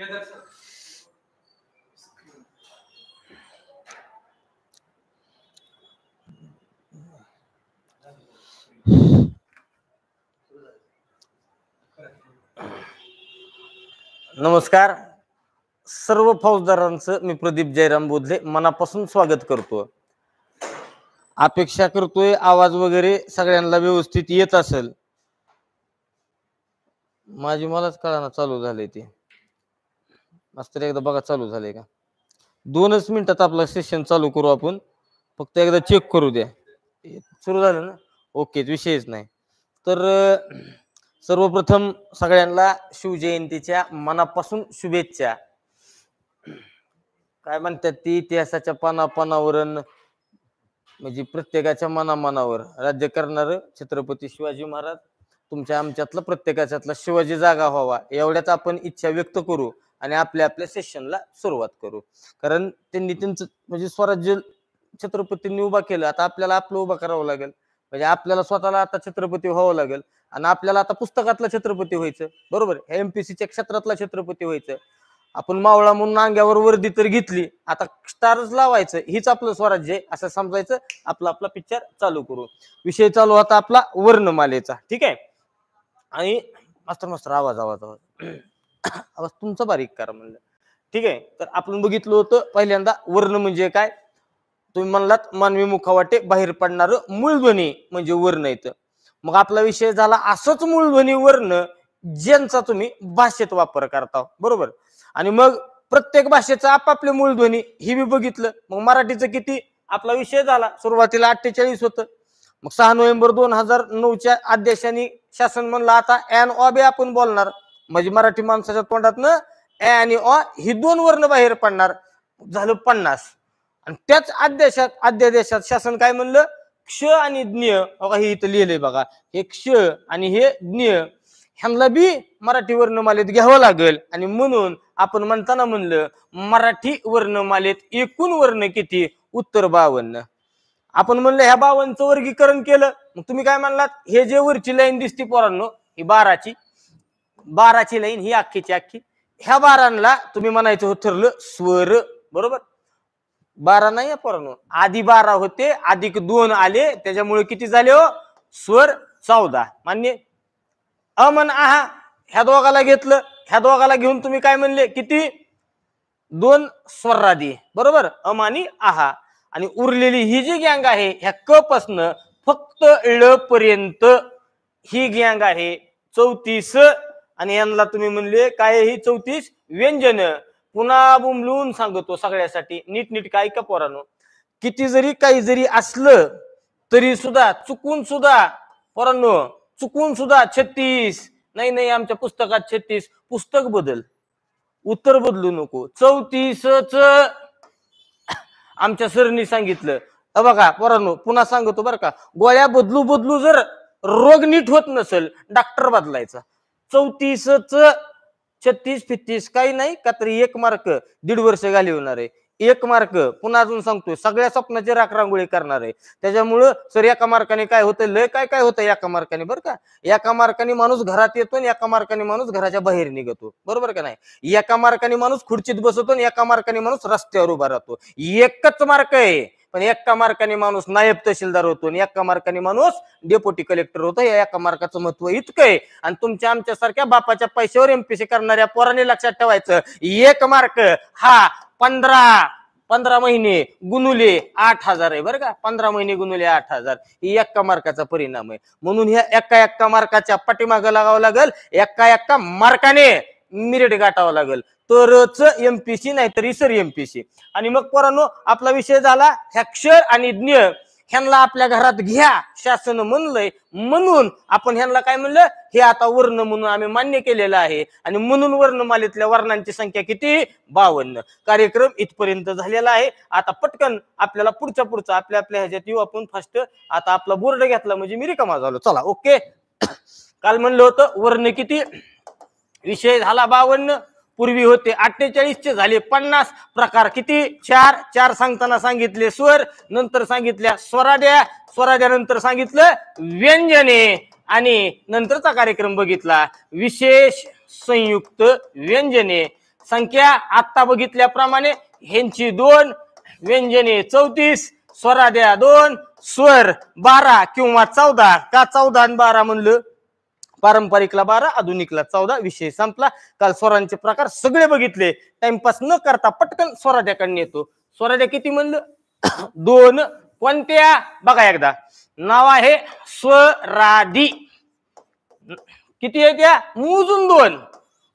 नमस्कार सर्व फौजदारांचं मी प्रदीप जयराम बोधले मनापासून स्वागत करतो अपेक्षा करतोय आवाज वगैरे सगळ्यांना व्यवस्थित येत असेल माझी मलाच कळाना चालू झाले ते आज एकदा बघा चालू झालंय का दोनच मिनिटात आपलं सेशन चालू करू आपण फक्त एकदा चेक करू द्या सुरू झालं ना ओके विषयच नाही तर सर्वप्रथम सगळ्यांना शिवजयंतीच्या मनापासून शुभेच्छा काय म्हणतात ती इतिहासाच्या पानापानावरून म्हणजे प्रत्येकाच्या मनामानावर राज्य करणार छत्रपती शिवाजी महाराज तुमच्या आमच्यातला प्रत्येकाच्यातला शिवाजी जागा व्हावा एवढ्याच आपण इच्छा व्यक्त करू आणि आपल्या आपल्या सेशनला सुरुवात करू कारण त्यांनी त्यांचं म्हणजे स्वराज्य छत्रपतींनी उभा केलं आता आपल्याला आपलं उभा करावं लागेल म्हणजे आपल्याला स्वतःला आता छत्रपती व्हावं लागेल आणि आपल्याला आता पुस्तकातला छत्रपती व्हायचं बरोबर एमपीसीच्या क्षेत्रातला छत्रपती व्हायचं आपण मावळा म्हणून अंग्यावर वर्दी तर घेतली आता स्टारच लावायचं हीच आपलं स्वराज्य आहे असं समजायचं आपला आपला पिक्चर चालू करू विषय चालू होता आपला वर्णमालेचा ठीक आहे आणि मास्तर मास्तर आवाज आवाज आवाज तुमचं बारीक करा म्हणलं ठीक आहे तर आपण बघितलं होतं पहिल्यांदा वर्ण म्हणजे काय तुम्ही म्हणलात मानवी मुखावाटे बाहेर पडणार मूळध्वनी म्हणजे वर्ण येतं मग आपला विषय झाला असंच मूळध्वनी वर्ण ज्यांचा तुम्ही भाषेत वापर करता बरोबर आणि मग प्रत्येक भाषेचा आपापले मूळध्वनी हे मी बघितलं मग मराठीचं किती आपला विषय झाला सुरुवातीला अठ्ठेचाळीस होतं मग सहा नोव्हेंबर दोन हजार नऊच्या अध्यक्षांनी शासन म्हणलं आता ॲन ऑबे आपण बोलणार म्हणजे मराठी माणसाच्या तोंडातनं ए आणि ऑ ही दोन वर्ण बाहेर पडणार झालं पन्नास आणि त्याच अध्याशात अध्यादेशात शासन काय म्हणलं क्ष आणि ज्ञ बघा हे इथं लिहिलंय बघा हे क्ष आणि हे ज्ञ ह्यांना बी मराठी वर्णमालेत घ्यावं लागेल आणि म्हणून आपण म्हणताना म्हणलं मराठी वर्णमालेत एकूण वर्ण किती उत्तर बावन्न आपण म्हणलं ह्या बावनचं वर्गीकरण केलं मग तुम्ही काय म्हणलात हे जे वरची लाईन दिसते पोरांनो ही बाराची बाराची लाईन ही अख्खीची अख्खी ह्या बारांना तुम्ही म्हणायचं हो ठरलं स्वर बरोबर बारा नाही या पोरांनो आधी बारा होते अधिक दोन आले त्याच्यामुळे किती झाले हो स्वर चौदा मान्य अमन आहा ह्या दोघाला घेतलं ह्या दोघाला घेऊन तुम्ही काय म्हणले किती दोन स्वरादी बरोबर अम आहा आणि उरलेली ही जी गँग आहे ह्या क पासन फक्त ळ पर्यंत ही गँग आहे चौतीस आणि यांना तुम्ही म्हणले काय ही चौतीस व्यंजन पुन्हा बुमलून सांगतो सगळ्यासाठी नीट नीट काय का पोरानो किती जरी काही जरी असलं तरी सुद्धा चुकून सुद्धा पोरांनो चुकून सुद्धा छत्तीस नाही नाही आमच्या पुस्तकात छत्तीस पुस्तक बदल उत्तर बदलू नको चौतीसच आमच्या सरनी सांगितलं बघा पोरांनो पुन्हा सांगतो बरं का गोळ्या बदलू बदलू जर रोग नीट होत नसेल डॉक्टर बदलायचा चौतीसच छत्तीस फित्तीस काही नाही का तरी एक मार्क दीड वर्ष होणार आहे एक मार्क पुन्हा अजून सांगतोय सगळ्या स्वप्नाची राखरांगोळी करणार आहे त्याच्यामुळं सर एका मार्काने काय होतंय लय काय काय होतंय एका मार्काने बरं का एका मार्काने माणूस घरात येतो आणि एका मार्काने माणूस घराच्या बाहेर निघतो बरोबर का नाही एका मार्काने माणूस खुर्चीत बसतो आणि एका मार्काने माणूस रस्त्यावर उभा राहतो एकच मार्क आहे पण एका मार्काने माणूस नायब तहसीलदार होतो आणि एका मार्काने माणूस डेप्युटी कलेक्टर होतो या एका मार्काचं महत्व इतकं आहे आणि तुमच्या आमच्यासारख्या बापाच्या पैशावर एमपीसी करणाऱ्या पोराने लक्षात ठेवायचं एक मार्क हा पंधरा पंधरा महिने गुणुले आठ हजार आहे बरं का पंधरा महिने गुणुले आठ हजार ही एक्का मार्काचा परिणाम आहे म्हणून ह्या एका एका मार्काच्या पाठीमागं लागावं लागेल एका एका मार्काने मिरेट गाठावा लागेल तरच एमपीसी नाहीतर सर एमपीसी आणि मग पोरांनो आपला विषय झाला हॅक्षर आणि ज्ञ ह्यांना आपल्या घरात घ्या शासन म्हणलंय म्हणून आपण ह्यांना काय म्हणलं हे आता वर्ण म्हणून आम्ही मान्य केलेलं आहे आणि म्हणून वर्णमालेतल्या वर्णांची संख्या किती बावन्न कार्यक्रम इथपर्यंत झालेला आहे आता पटकन आपल्याला पुढचा पुढचा आपल्या आपल्या ह्याच्यात येऊ आपण फास्ट आता आपला बोर्ड घेतला म्हणजे मी रिकामा झालो चला ओके काल म्हणलं होतं वर्ण किती विषय झाला बावन्न पूर्वी होते अठ्ठेचाळीसचे झाले पन्नास प्रकार किती चार चार सांगताना सांगितले स्वर नंतर सांगितल्या स्वराड्या नंतर सांगितलं व्यंजने आणि नंतरचा कार्यक्रम बघितला विशेष संयुक्त व्यंजने संख्या आत्ता बघितल्याप्रमाणे ह्यांची दोन व्यंजने चौतीस स्वराद्या दोन स्वर बारा किंवा चौदा का चौदा आणि बारा म्हणलं पारंपरिकला बारा आधुनिकला चौदा विषय संपला काल स्वरांचे प्रकार सगळे बघितले टाइमपास न करता पटकन स्वराज्याकडून येतो स्वराज्या किती म्हणलं दोन कोणत्या बघा एकदा नाव आहे स्वराधी किती आहे त्या मोजून दोन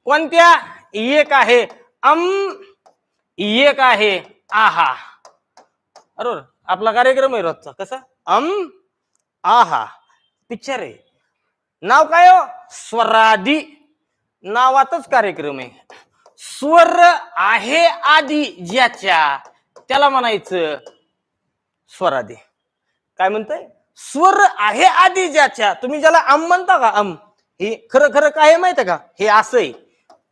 कोणत्या एक आहे अम एक आहे आहा बरोबर आपला कार्यक्रम आहे रोजचा कसा अम आहा पिक्चर आहे नाव काय हो स्वराधी नावातच कार्यक्रम आहे स्वर आहे आधी ज्याच्या त्याला म्हणायचं स्वराधी काय म्हणतंय स्वर आहे आधी ज्याच्या तुम्ही ज्याला आम म्हणता का आम हे खरं खरं काय माहित का हे असं आहे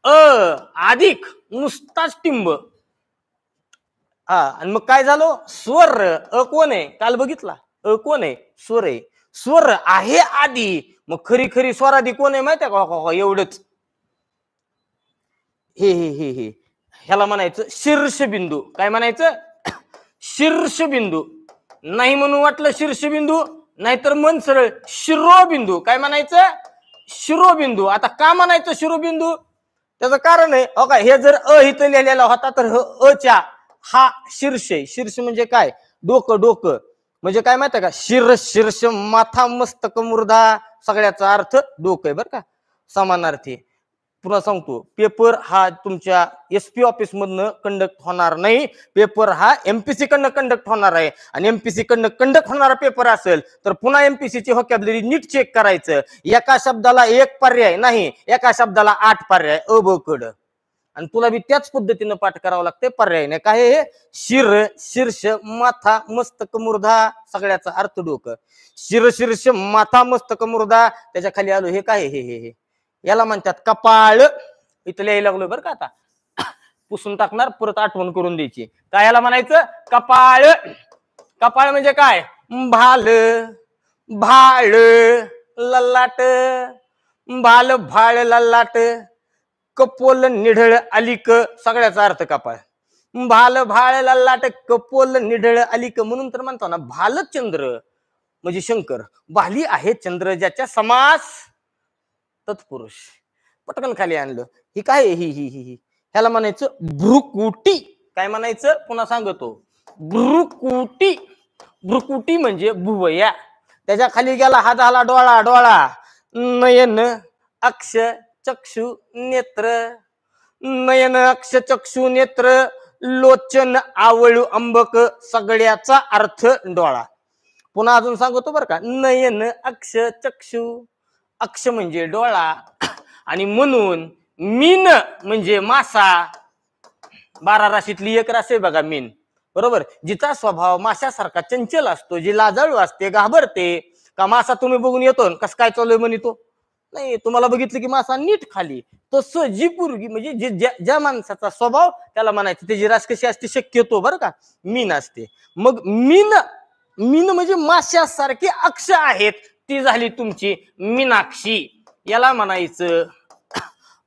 अ अधिक नुसताच टिंब हा आणि मग काय झालं स्वर अ कोण आहे काल बघितला अ कोण आहे स्वर आहे स्वर आहे आधी मग खरी खरी स्वराधी कोण आहे माहिती का हो, हो, हो, एवढंच हे हे हे हे ह्याला म्हणायचं शीर्षबिंदू काय म्हणायचं शीर्षबिंदू नाही म्हणून वाटलं शीर्षबिंदू नाहीतर मन सरळ शिरोबिंदू काय म्हणायचं शिरोबिंदू आता का म्हणायचं शिरोबिंदू त्याचं कारण आहे हो का हे जर अ इथं लिहिलेला होता तर अ च्या हा शीर्ष आहे शीर्ष म्हणजे काय डोकं डोकं म्हणजे काय माहिती का शिर शीर्ष माथा मस्तक मुर्धा सगळ्याचा अर्थ डोकं आहे बरं का समानार्थी पुन्हा सांगतो पेपर हा तुमच्या एस पी ऑफिस मधनं कंडक्ट होणार नाही पेपर हा एमपीसी कडनं कंडक्ट होणार आहे आणि एमपीसी कडनं कंडक्ट होणारा पेपर असेल तर पुन्हा एमपीसी ची हॉकॅबलरी नीट चेक करायचं एका शब्दाला एक पर्याय नाही एका शब्दाला आठ पर्याय अ आणि तुला बी त्याच पद्धतीनं पाठ करावं लागते पर्याय नाही काय हे शिर शीर्ष माथा मस्तक मुर्धा सगळ्याचा अर्थ डोकं शिर शीर्ष माथा मस्तक मुर्धा त्याच्या खाली आलो हे काय हे हे हे याला म्हणतात कपाळ इथं लिहायला लागलो बरं का आता पुसून टाकणार परत आठवण करून द्यायची काय याला म्हणायचं कपाळ कपाळ म्हणजे काय भाल भाळ लल्लाट भाल भाळ लल्लाट कपोल निढळ अलिक सगळ्याचा अर्थ कापाळ भाल भाळला लाट कपोल निढळ अलिक म्हणून तर म्हणतो ना भालचंद्र म्हणजे शंकर भाली आहे चंद्र ज्याच्या समास तत्पुरुष पटकन खाली आणलं ही काय ही ही ही ह्याला म्हणायचं भ्रुकुटी काय म्हणायचं पुन्हा सांगतो भ्रुकुटी भ्रुकुटी म्हणजे भुवया त्याच्या खाली गेला हा झाला डोळा डोळा नयन अक्ष चक्षु नेत्र नयन अक्ष चक्षु नेत्र लोचन आवळू अंबक सगळ्याचा अर्थ डोळा पुन्हा अजून सांगतो बरं का नयन अक्ष चक्षु अक्ष म्हणजे डोळा आणि म्हणून मीन म्हणजे मासा बारा राशीतली एक राशी बघा मीन बरोबर जिचा स्वभाव माशासारखा चंचल असतो जी लाजाळू असते घाबरते का मासा तुम्ही बघून येतो कस काय चालू आहे म्हणतो नाही तुम्हाला बघितलं की मासा नीट खाली तसं जी पूर्गी म्हणजे जे ज्या माणसाचा स्वभाव त्याला म्हणायचं त्याची रास कशी असते शक्यतो बरं का मीन असते मग मीन मीन म्हणजे माशासारखी अक्ष आहेत ती झाली तुमची मीनाक्षी याला म्हणायचं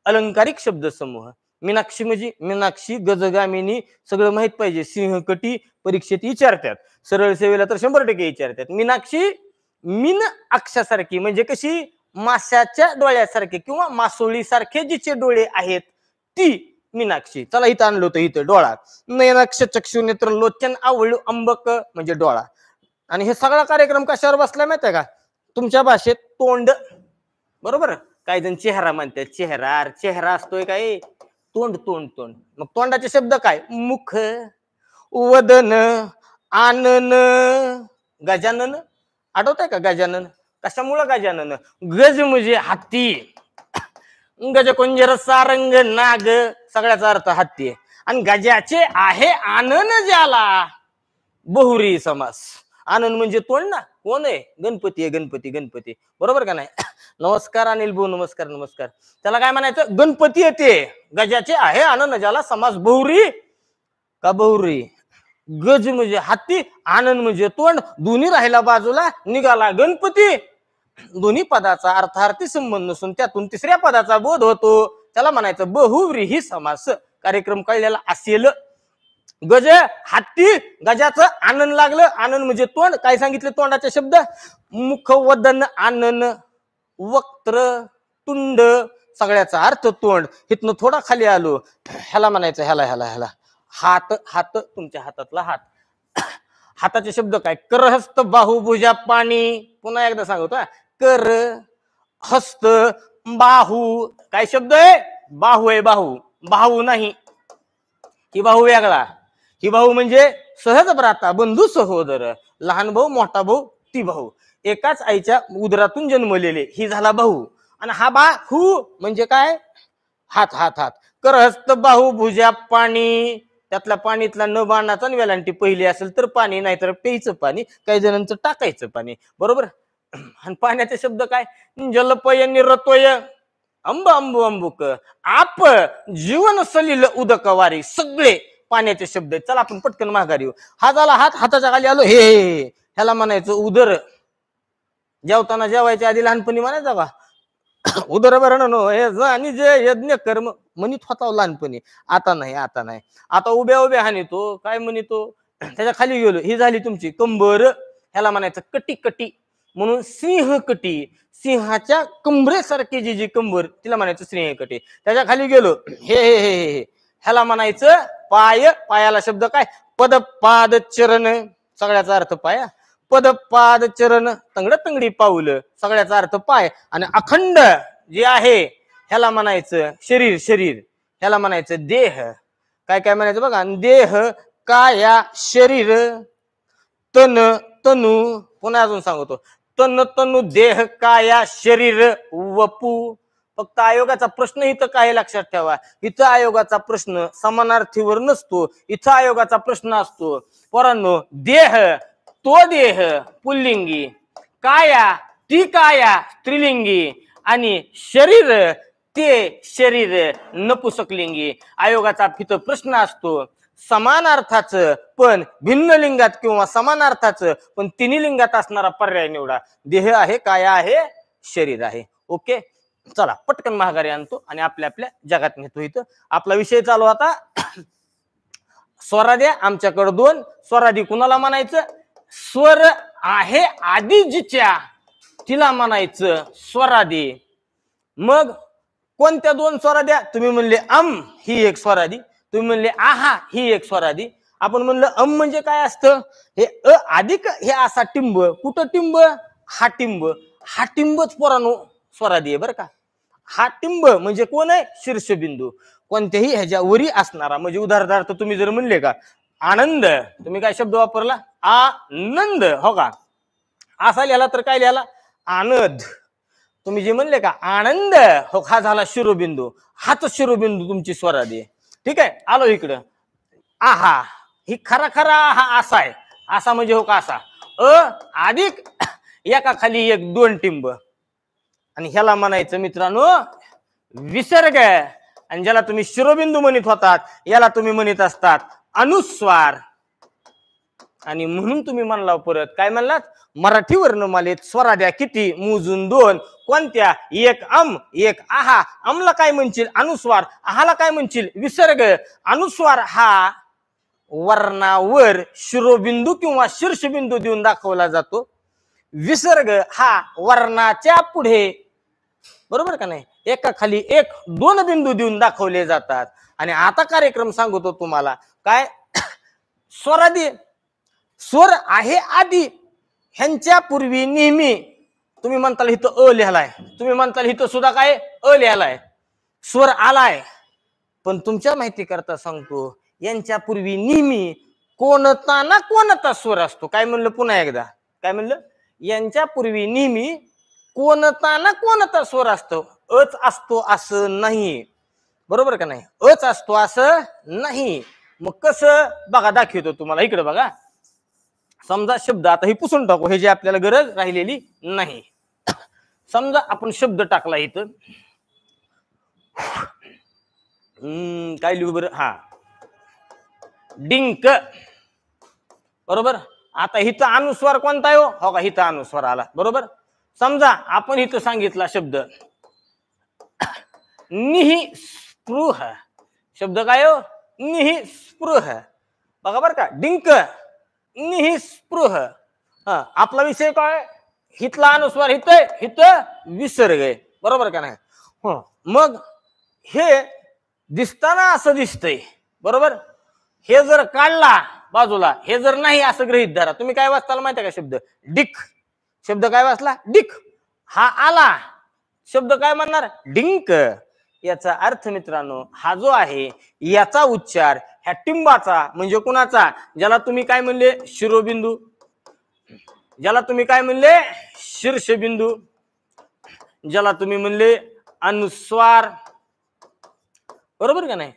अलंकारिक शब्दसमूह मीनाक्षी म्हणजे मीनाक्षी गजगामिनी सगळं माहित पाहिजे सिंहकटी परीक्षेत विचारतात सरळ सेवेला तर शंभर टक्के विचारतात मीनाक्षी मीन अक्षासारखी म्हणजे कशी माशाच्या डोळ्यासारखे किंवा मासोळीसारखे जिचे डोळे आहेत ती मीनाक्षी चला इथं आणलं होतं इथं डोळा नयनाक्ष चक्षु नेत्र लोचन आवळ अंबक म्हणजे डोळा आणि हे सगळा कार्यक्रम कशावर बसला आहे का तुमच्या भाषेत तोंड बरोबर काही जण चेहरा म्हणते चेहरा चेहरा असतोय काय तोंड तोंड तोंड मग तोंडाचे शब्द काय मुख वदन आनन गजानन आठवत आहे का गजानन कशामुळं गजानन गज म्हणजे हत्ती गज कोंजर सारंग नाग सगळ्याचा अर्थ हत्ती आणि गजाचे आहे आनन ज्याला बहुरी समास आनंद म्हणजे तोंड ना कोण आहे गणपती आहे गणपती गणपती बरोबर का नाही नमस्कार अनिल भाऊ नमस्कार नमस्कार त्याला काय म्हणायचं गणपती येते गजाचे आहे आनंद ज्याला समास बहुरी का बहुरी गज म्हणजे हाती आनंद म्हणजे तोंड दोन्ही राहिला बाजूला निघाला गणपती दोन्ही पदाचा अर्थार्थी संबंध नसून त्यातून तिसऱ्या पदाचा बोध होतो त्याला म्हणायचं बहुव्रीही समास कार्यक्रम कळलेला असेल गज हत्ती गजाचं आनंद लागलं आनंद म्हणजे तोंड काय सांगितलं तोंडाचे शब्द मुख वदन आनंद वक्त्र तुंड सगळ्याचा अर्थ तोंड इथनं थोडा खाली आलो ह्याला म्हणायचं ह्याला ह्याला ह्याला हात हात तुमच्या हातातला हात हाताचे शब्द काय करहस्त हस्त बाहुभुजा पाणी पुन्हा एकदा सांगतो कर हस्त बाहू काय शब्द आहे बाहू आहे बाहू बाहू नाही ही बाहू वेगळा ही भाऊ म्हणजे सहज भ्राता बंधू सहोदर लहान भाऊ मोठा भाऊ ती भाऊ एकाच आईच्या उदरातून जन्मलेले ही झाला भाऊ आणि हा बा म्हणजे काय हात हात हात करहस्त बाहू भुजा पाणी त्यातला पाणीतला न आणि वेलांटी पहिली असेल तर पाणी नाहीतर प्यायचं पाणी काही जणांचं टाकायचं पाणी बरोबर आणि पाण्याचे शब्द काय जलपय निरतोय अंब अंब अंबुक आप जीवन सलील वारी सगळे पाण्याचे शब्द चला आपण पटकन माघार येऊ झाला हात हाताच्या खाली आलो हे ह्याला म्हणायचं उदर जेवताना जेवायच्या आधी लहानपणी म्हणायचा बा उदर भरण हे आणि जे यज्ञ कर्म म्हणित होता लहानपणी आता नाही आता नाही आता उभ्या उभ्या हानी तो काय म्हणितो त्याच्या खाली गेलो ही झाली तुमची कंबर ह्याला म्हणायचं कटी कटी म्हणून सिंह कटी सिंहाच्या कंबरेसारखी जी जी कंबर तिला म्हणायचं सिंहकटी त्याच्या खाली गेलो हे हे हे हे ह्याला म्हणायचं पाय पायाला शब्द काय पदपाद चरण सगळ्याचा अर्थ पाया पदपाद चरण तंगड तंगडी पाऊल सगळ्याचा अर्थ पाय आणि अखंड जे आहे ह्याला म्हणायचं शरीर शरीर ह्याला म्हणायचं देह काय काय म्हणायचं बघा देह काया शरीर तन तनु पुन्हा अजून सांगतो तन तनु देह काया शरीर वपू फक्त आयोगाचा प्रश्न इथं काय लक्षात ठेवा इथं आयोगाचा प्रश्न समानार्थीवर नसतो इथं आयोगाचा प्रश्न असतो पोरांनो देह तो देह पुल्लिंगी काया ती काया स्त्रीलिंगी आणि शरीर ते शरीर नपुसकलिंगी आयोगाचा फित प्रश्न असतो समान अर्थाचं पण भिन्न लिंगात किंवा समान अर्थाचं पण तिन्ही लिंगात असणारा पर्याय निवडा देह आहे काय आहे शरीर आहे ओके चला पटकन महागारी आणतो आणि आपल्या आपल्या जगात नेतो इथं आपला विषय चालू आता स्वराद्या आमच्याकडे दोन स्वराधी कुणाला म्हणायचं स्वर आहे आधी जिच्या तिला म्हणायचं स्वरादी मग कोणत्या दोन द्या तुम्ही म्हणले अम ही एक स्वरादी तुम्ही म्हणले आहा ही एक स्वरादी आपण म्हणलं अम म्हणजे काय असतं हे अ अधिक हे असा टिंब कुठं टिंब हा टिंब हा टिंबच पोरानो स्वरादी आहे बरं का हा टिंब म्हणजे कोण आहे शीर्षबिंदू कोणत्याही वरी असणारा म्हणजे उदाहरणार्थ तुम्ही जर म्हणले का आनंद तुम्ही काय शब्द वापरला आनंद हो का असा लिहाला तर काय लिहाला आनंद तुम्ही जे म्हणले का आनंद हो हा झाला शिरोबिंदू हाच शिरोबिंदू तुमची स्वरादी ठीक आहे आलो इकडं आहा ही खरा खरा हा असा आहे असा म्हणजे हो का असा अ अधिक एका खाली एक दोन टिंब आणि ह्याला म्हणायचं मित्रांनो विसर्ग आणि ज्याला तुम्ही शिरोबिंदू म्हणत होतात याला तुम्ही म्हणत असतात अनुस्वार आणि म्हणून तुम्ही म्हणला परत काय म्हणलात मराठी वर्णमालेत स्वराद्या किती मोजून दोन कोणत्या एक अम एक आहा अमला काय म्हणशील अनुस्वार आहाला काय म्हणशील विसर्ग अनुस्वार हा वर्णावर शिरोबिंदू किंवा शीर्षबिंदू देऊन दाखवला जातो विसर्ग हा वर्णाच्या पुढे बरोबर का नाही एका खाली एक दोन बिंदू देऊन दाखवले जातात आणि आता कार्यक्रम सांगतो तुम्हाला काय स्वरादी स्वर आहे आधी ह्यांच्या पूर्वी नेहमी तुम्ही म्हणताल इथं अ लिहालाय तुम्ही म्हणताल इथं सुद्धा काय अ लिहालाय स्वर आलाय पण तुमच्या माहिती करता सांगतो यांच्या पूर्वी नेहमी कोणता ना कोणता स्वर असतो काय म्हणलं पुन्हा एकदा काय म्हणलं यांच्या पूर्वी नेहमी कोणता ना कोणता स्वर असतो अच असतो असं नाही बरोबर का नाही अच असतो असं नाही मग कसं बघा दाखवतो तुम्हाला इकडे बघा समजा शब्द आता ही पुसून टाकू हे जे आपल्याला गरज राहिलेली नाही समजा आपण शब्द टाकला इथं काय लिहू बरं हा डिंक बरोबर आता हिचा अनुस्वार कोणता आहे हो, हो का हिचा अनुस्वार आला बरोबर समजा आपण इथं सांगितला शब्द निही स्पृह शब्द काय हो निही स्पृह बघा बर का डिंक निःस्पृह आपला विषय काय हितला अनुस्वार हित हित विसर्ग आहे बरोबर का नाही मग हे दिसताना असं दिसतंय बरोबर हे जर काढला बाजूला हे जर नाही असं गृहित धरा तुम्ही काय वाचताला माहिती का शब्द डिक शब्द काय वाचला डिक हा आला शब्द काय म्हणणार डिंक याचा अर्थ मित्रांनो हा जो आहे याचा उच्चार ह्या टिंबाचा म्हणजे कुणाचा ज्याला तुम्ही काय म्हणले शिरोबिंदू ज्याला तुम्ही काय म्हणले शीर्षबिंदू ज्याला तुम्ही म्हणले अनुस्वार बरोबर का नाही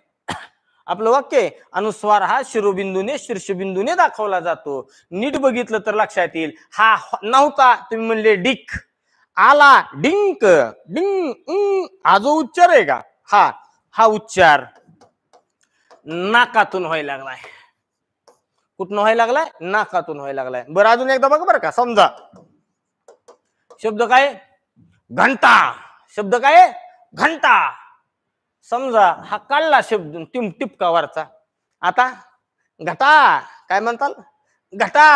आपलं वाक्य अनुस्वार हा शिरोबिंदूने शीर्षबिंदूने दाखवला जातो नीट बघितलं तर लक्षात येईल हा नव्हता तुम्ही म्हणले डिक आला डिंक डिंग हा जो उच्चार आहे का हा हा उच्चार नाकातून व्हायला लागलाय कुठनं व्हायला लागलाय नाकातून व्हायला लागलाय बरं अजून एकदा बघ बरं का समजा शब्द काय घंटा शब्द काय घंटा समजा हा काढला शब्द टिम वरचा आता घटा काय म्हणताल घटा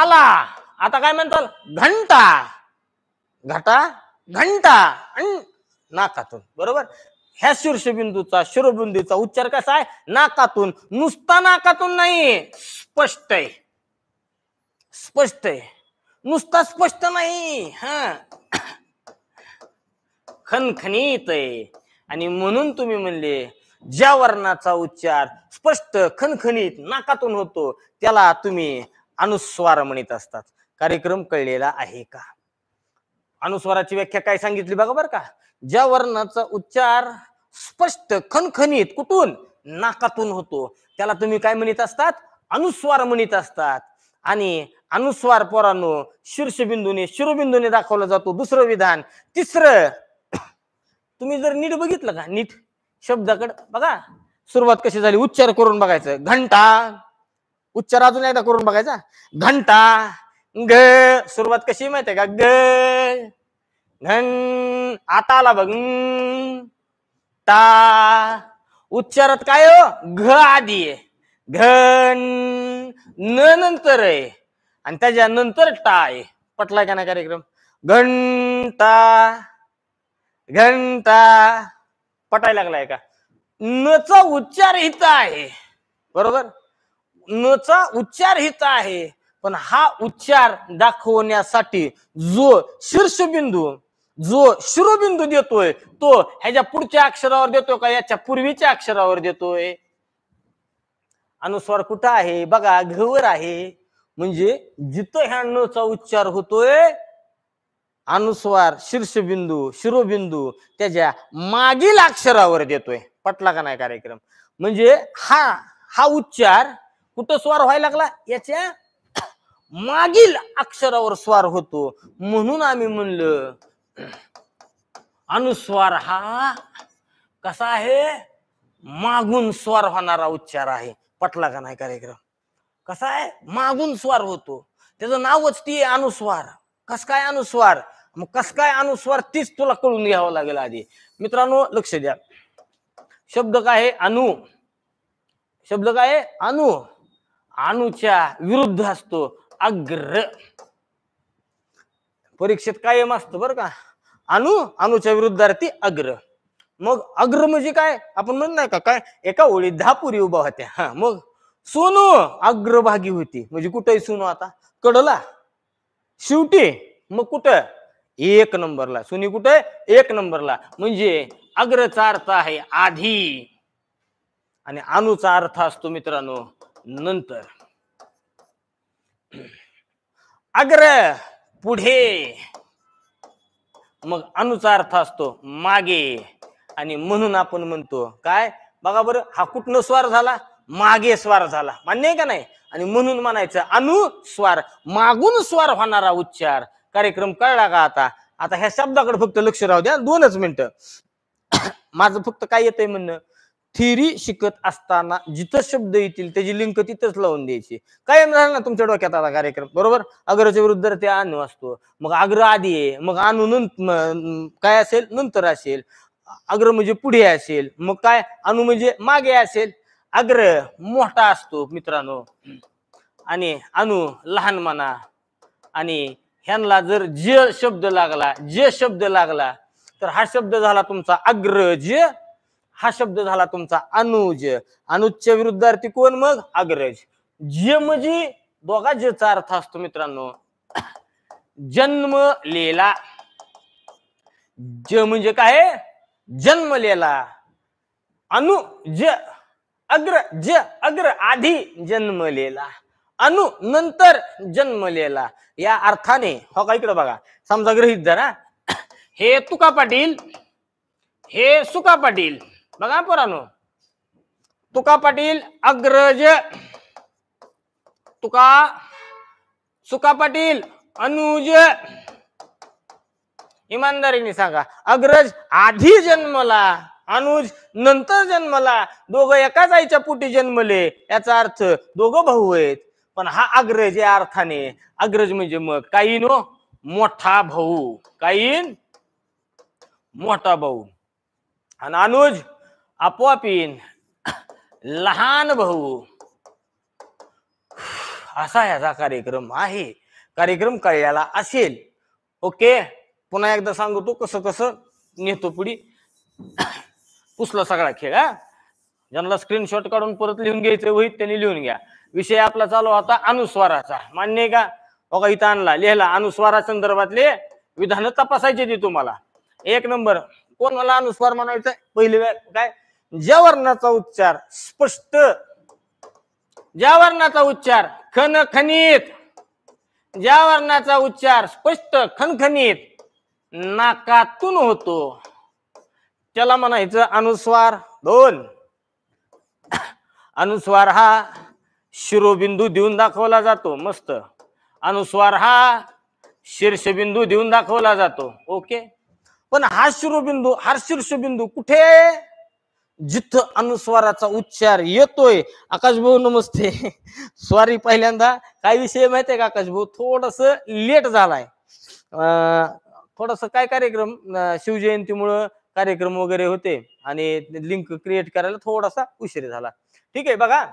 आला आता काय म्हणताल घंटा घटा घंटा नाकातून बरोबर ह्या शीर्षबिंदूचा शिरोबिंदूचा उच्चार कसा आहे नाकातून नुसता नाकातून नाही स्पष्ट आहे स्पष्ट आहे नुसता स्पष्ट नाही हा खनखनीत आहे आणि म्हणून तुम्ही म्हणले ज्या वर्णाचा उच्चार स्पष्ट खनखनीत नाकातून होतो त्याला तुम्ही अनुस्वार म्हणत असतात कार्यक्रम कळलेला आहे का अनुस्वाराची व्याख्या काय सांगितली बघा बरं का ज्या वर्णाचा उच्चार स्पष्ट खणखणीत कुठून नाकातून होतो त्याला तुम्ही काय म्हणत असतात अनुस्वार म्हणत असतात आणि अनुस्वार पोरानो शीर्षबिंदूने शिरोबिंदूने दाखवला जातो दुसरं विधान तिसरं तुम्ही जर नीट बघितलं का नीट शब्दाकड बघा सुरुवात कशी झाली उच्चार करून बघायचं घंटा उच्चार अजून एकदा करून बघायचा घंटा ग सुरुवात कशी आहे का ग घन आता आला बघ ता उच्चारात काय हो घ आधी आहे घन न नंतर आहे आणि त्याच्या नंतर टा आहे पटला का ना कार्यक्रम घंटा घंटा पटायला लागलाय का नचा उच्चार हिचा आहे बरोबर नचा उच्चार हिचा आहे पण हा उच्चार दाखवण्यासाठी जो शीर्षबिंदू जो शिरोबिंदू देतोय तो ह्याच्या पुढच्या अक्षरावर देतोय का याच्या पूर्वीच्या अक्षरावर देतोय अनुस्वार कुठं आहे बघा घवर आहे म्हणजे जिथं ह्या नचा उच्चार होतोय अनुस्वार शीर्षबिंदू शिरोबिंदू त्याच्या मागील अक्षरावर देतोय पटला का नाही कार्यक्रम म्हणजे हा हा उच्चार कुठं स्वार व्हायला लागला याच्या मागील अक्षरावर स्वार होतो म्हणून आम्ही म्हणलं अनुस्वार हा कसा आहे मागून स्वार होणारा उच्चार आहे पटला का नाही कार्यक्रम कसा आहे मागून स्वार होतो त्याचं नावच ती अनुस्वार कस काय अनुस्वार मग कस काय अनुस्वार तीच तुला कळून घ्यावं लागेल आधी मित्रांनो लक्ष द्या शब्द काय आहे अनु शब्द काय अनु अनुच्या विरुद्ध असतो अग्र परीक्षेत कायम असतो बरं का अनु अणुच्या विरुद्धार्थी अग्र मग अग्र म्हणजे काय आपण म्हणत नाही का काय एका ओळी दहा पुरी उभा होत्या हा मग सोनू अग्रभागी होती म्हणजे कुठंही सोनू आता कडला शेवटी मग कुठं एक नंबरला सोनी कुठं एक नंबरला म्हणजे अग्रचा अर्थ आहे आधी आणि अनुचा अर्थ असतो मित्रांनो नंतर अग्र पुढे मग अनुचा अर्थ असतो मागे आणि म्हणून आपण म्हणतो काय बघा बरं हा कुठनं स्वार झाला मागे स्वार झाला मान्य आहे का नाही आणि म्हणून म्हणायचं अनुस्वार मागून स्वार होणारा उच्चार कार्यक्रम कळला का आता आता ह्या शब्दाकडे फक्त लक्ष राहू द्या दोनच मिनिट माझं फक्त काय येतंय म्हणणं थिअरी शिकत असताना जिथं शब्द येतील त्याची लिंक तिथंच लावून द्यायची कायम राहणार ना तुमच्या डोक्यात आता कार्यक्रम बरोबर अग्रच्या विरुद्ध ते अनु असतो मग अग्र आधी आहे मग अनु नंतर काय असेल नंतर असेल अग्र म्हणजे पुढे असेल मग काय अनु म्हणजे मागे असेल अग्र मोठा असतो मित्रांनो आणि अनु लहान म्हणा आणि ह्यांना जर जे शब्द लागला ज शब्द लागला तर हा शब्द झाला तुमचा अग्र जे हा शब्द झाला तुमचा अनुज अनुजच्या विरुद्धार्थी कोण मग अग्रज जे म्हणजे दोघा जेचा अर्थ असतो मित्रांनो जन्म लेला ज म्हणजे काय जन्मलेला अनु ज अग्र ज अग्र आधी जन्मलेला अनु नंतर जन्मलेला या अर्थाने हो का इकडे बघा समजा ग्रहित जरा हे तुका पाटील हे सुका पाटील बघा पोरानो तुका पाटील अग्रज तुका सुका पाटील अनुज इमानदारीने सांगा अग्रज आधी जन्मला अनुज नंतर जन्मला दोघं एकाच आईच्या पोटी जन्मले याचा अर्थ दोघ भाऊ आहेत पण हा अग्रज या अर्थाने अग्रज म्हणजे मग काही नो हो, मोठा भाऊ काईन मोठा भाऊ आणि अनुज आपोआप लहान भाऊ असा ह्याचा कार्यक्रम आहे कार्यक्रम कळल्याला असेल ओके पुन्हा एकदा सांगतो कसं कसं नेतो पुढी पुसला सगळा खेळ हा ज्यांना स्क्रीनशॉट काढून परत लिहून घ्यायचं वहीत त्यांनी लिहून घ्या विषय आपला चालू होता अनुस्वाराचा मान्य आहे का बघा हो इथं आणला लिहिला अनुस्वारा संदर्भातले विधान तपासायचे ते तुम्हाला एक नंबर कोण मला अनुस्वार म्हणायचं पहिले काय ज्या वर्णाचा उच्चार स्पष्ट ज्या वर्णाचा उच्चार खनखनीत ज्या वर्णाचा उच्चार स्पष्ट खनखनीत नाकातून होतो त्याला म्हणायचं अनुस्वार दोन अनुस्वार हा शिरोबिंदू देऊन दाखवला जातो मस्त अनुस्वार हा शीर्षबिंदू देऊन दाखवला जातो ओके पण हा शिरोबिंदू हा शीर्षबिंदू कुठे जिथं अनुस्वाराचा उच्चार येतोय आकाश भाऊ नमस्ते स्वारी पहिल्यांदा काय विषय माहितीये का आकाश भाऊ थोडस लेट झालाय थोडस काय कार्यक्रम शिवजयंतीमुळं कार्यक्रम वगैरे होते आणि लिंक क्रिएट करायला थोडासा उशीर झाला ठीक आहे बघा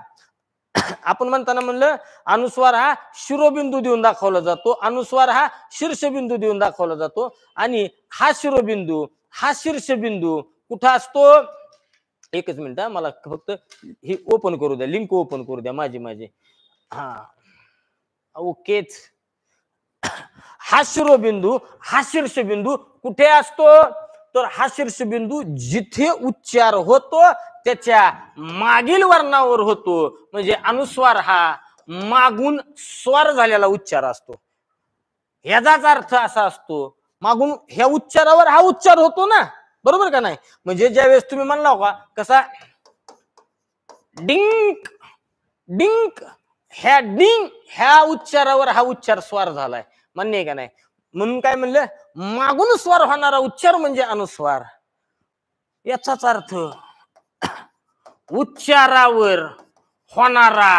आपण म्हणताना म्हणलं अनुस्वार हा शिरोबिंदू देऊन दाखवला जातो अनुस्वार हा शीर्षबिंदू देऊन दाखवला जातो आणि हा शिरोबिंदू हा शीर्षबिंदू कुठं असतो एकच मिनिट मला फक्त ही ओपन करू द्या लिंक ओपन करू द्या माझी माझी हा ओकेच हा शिरोबिंदू हा शीर्षबिंदू कुठे असतो तर हा बिंदू जिथे उच्चार होतो त्याच्या मागील वर्णावर होतो म्हणजे अनुस्वार हा मागून स्वर झालेला उच्चार असतो ह्याचाच अर्थ असा असतो मागून ह्या उच्चारावर हा उच्चार होतो ना बरोबर का नाही म्हणजे ज्या वेळेस तुम्ही म्हणला हो का कसा डिंक डिंक ह्या डिंक ह्या उच्चारावर हा उच्चार स्वार झालाय मान्य का नाही म्हणून काय म्हणलं मागून स्वार होणारा उच्चार म्हणजे अनुस्वार याचाच अर्थ उच्चारावर होणारा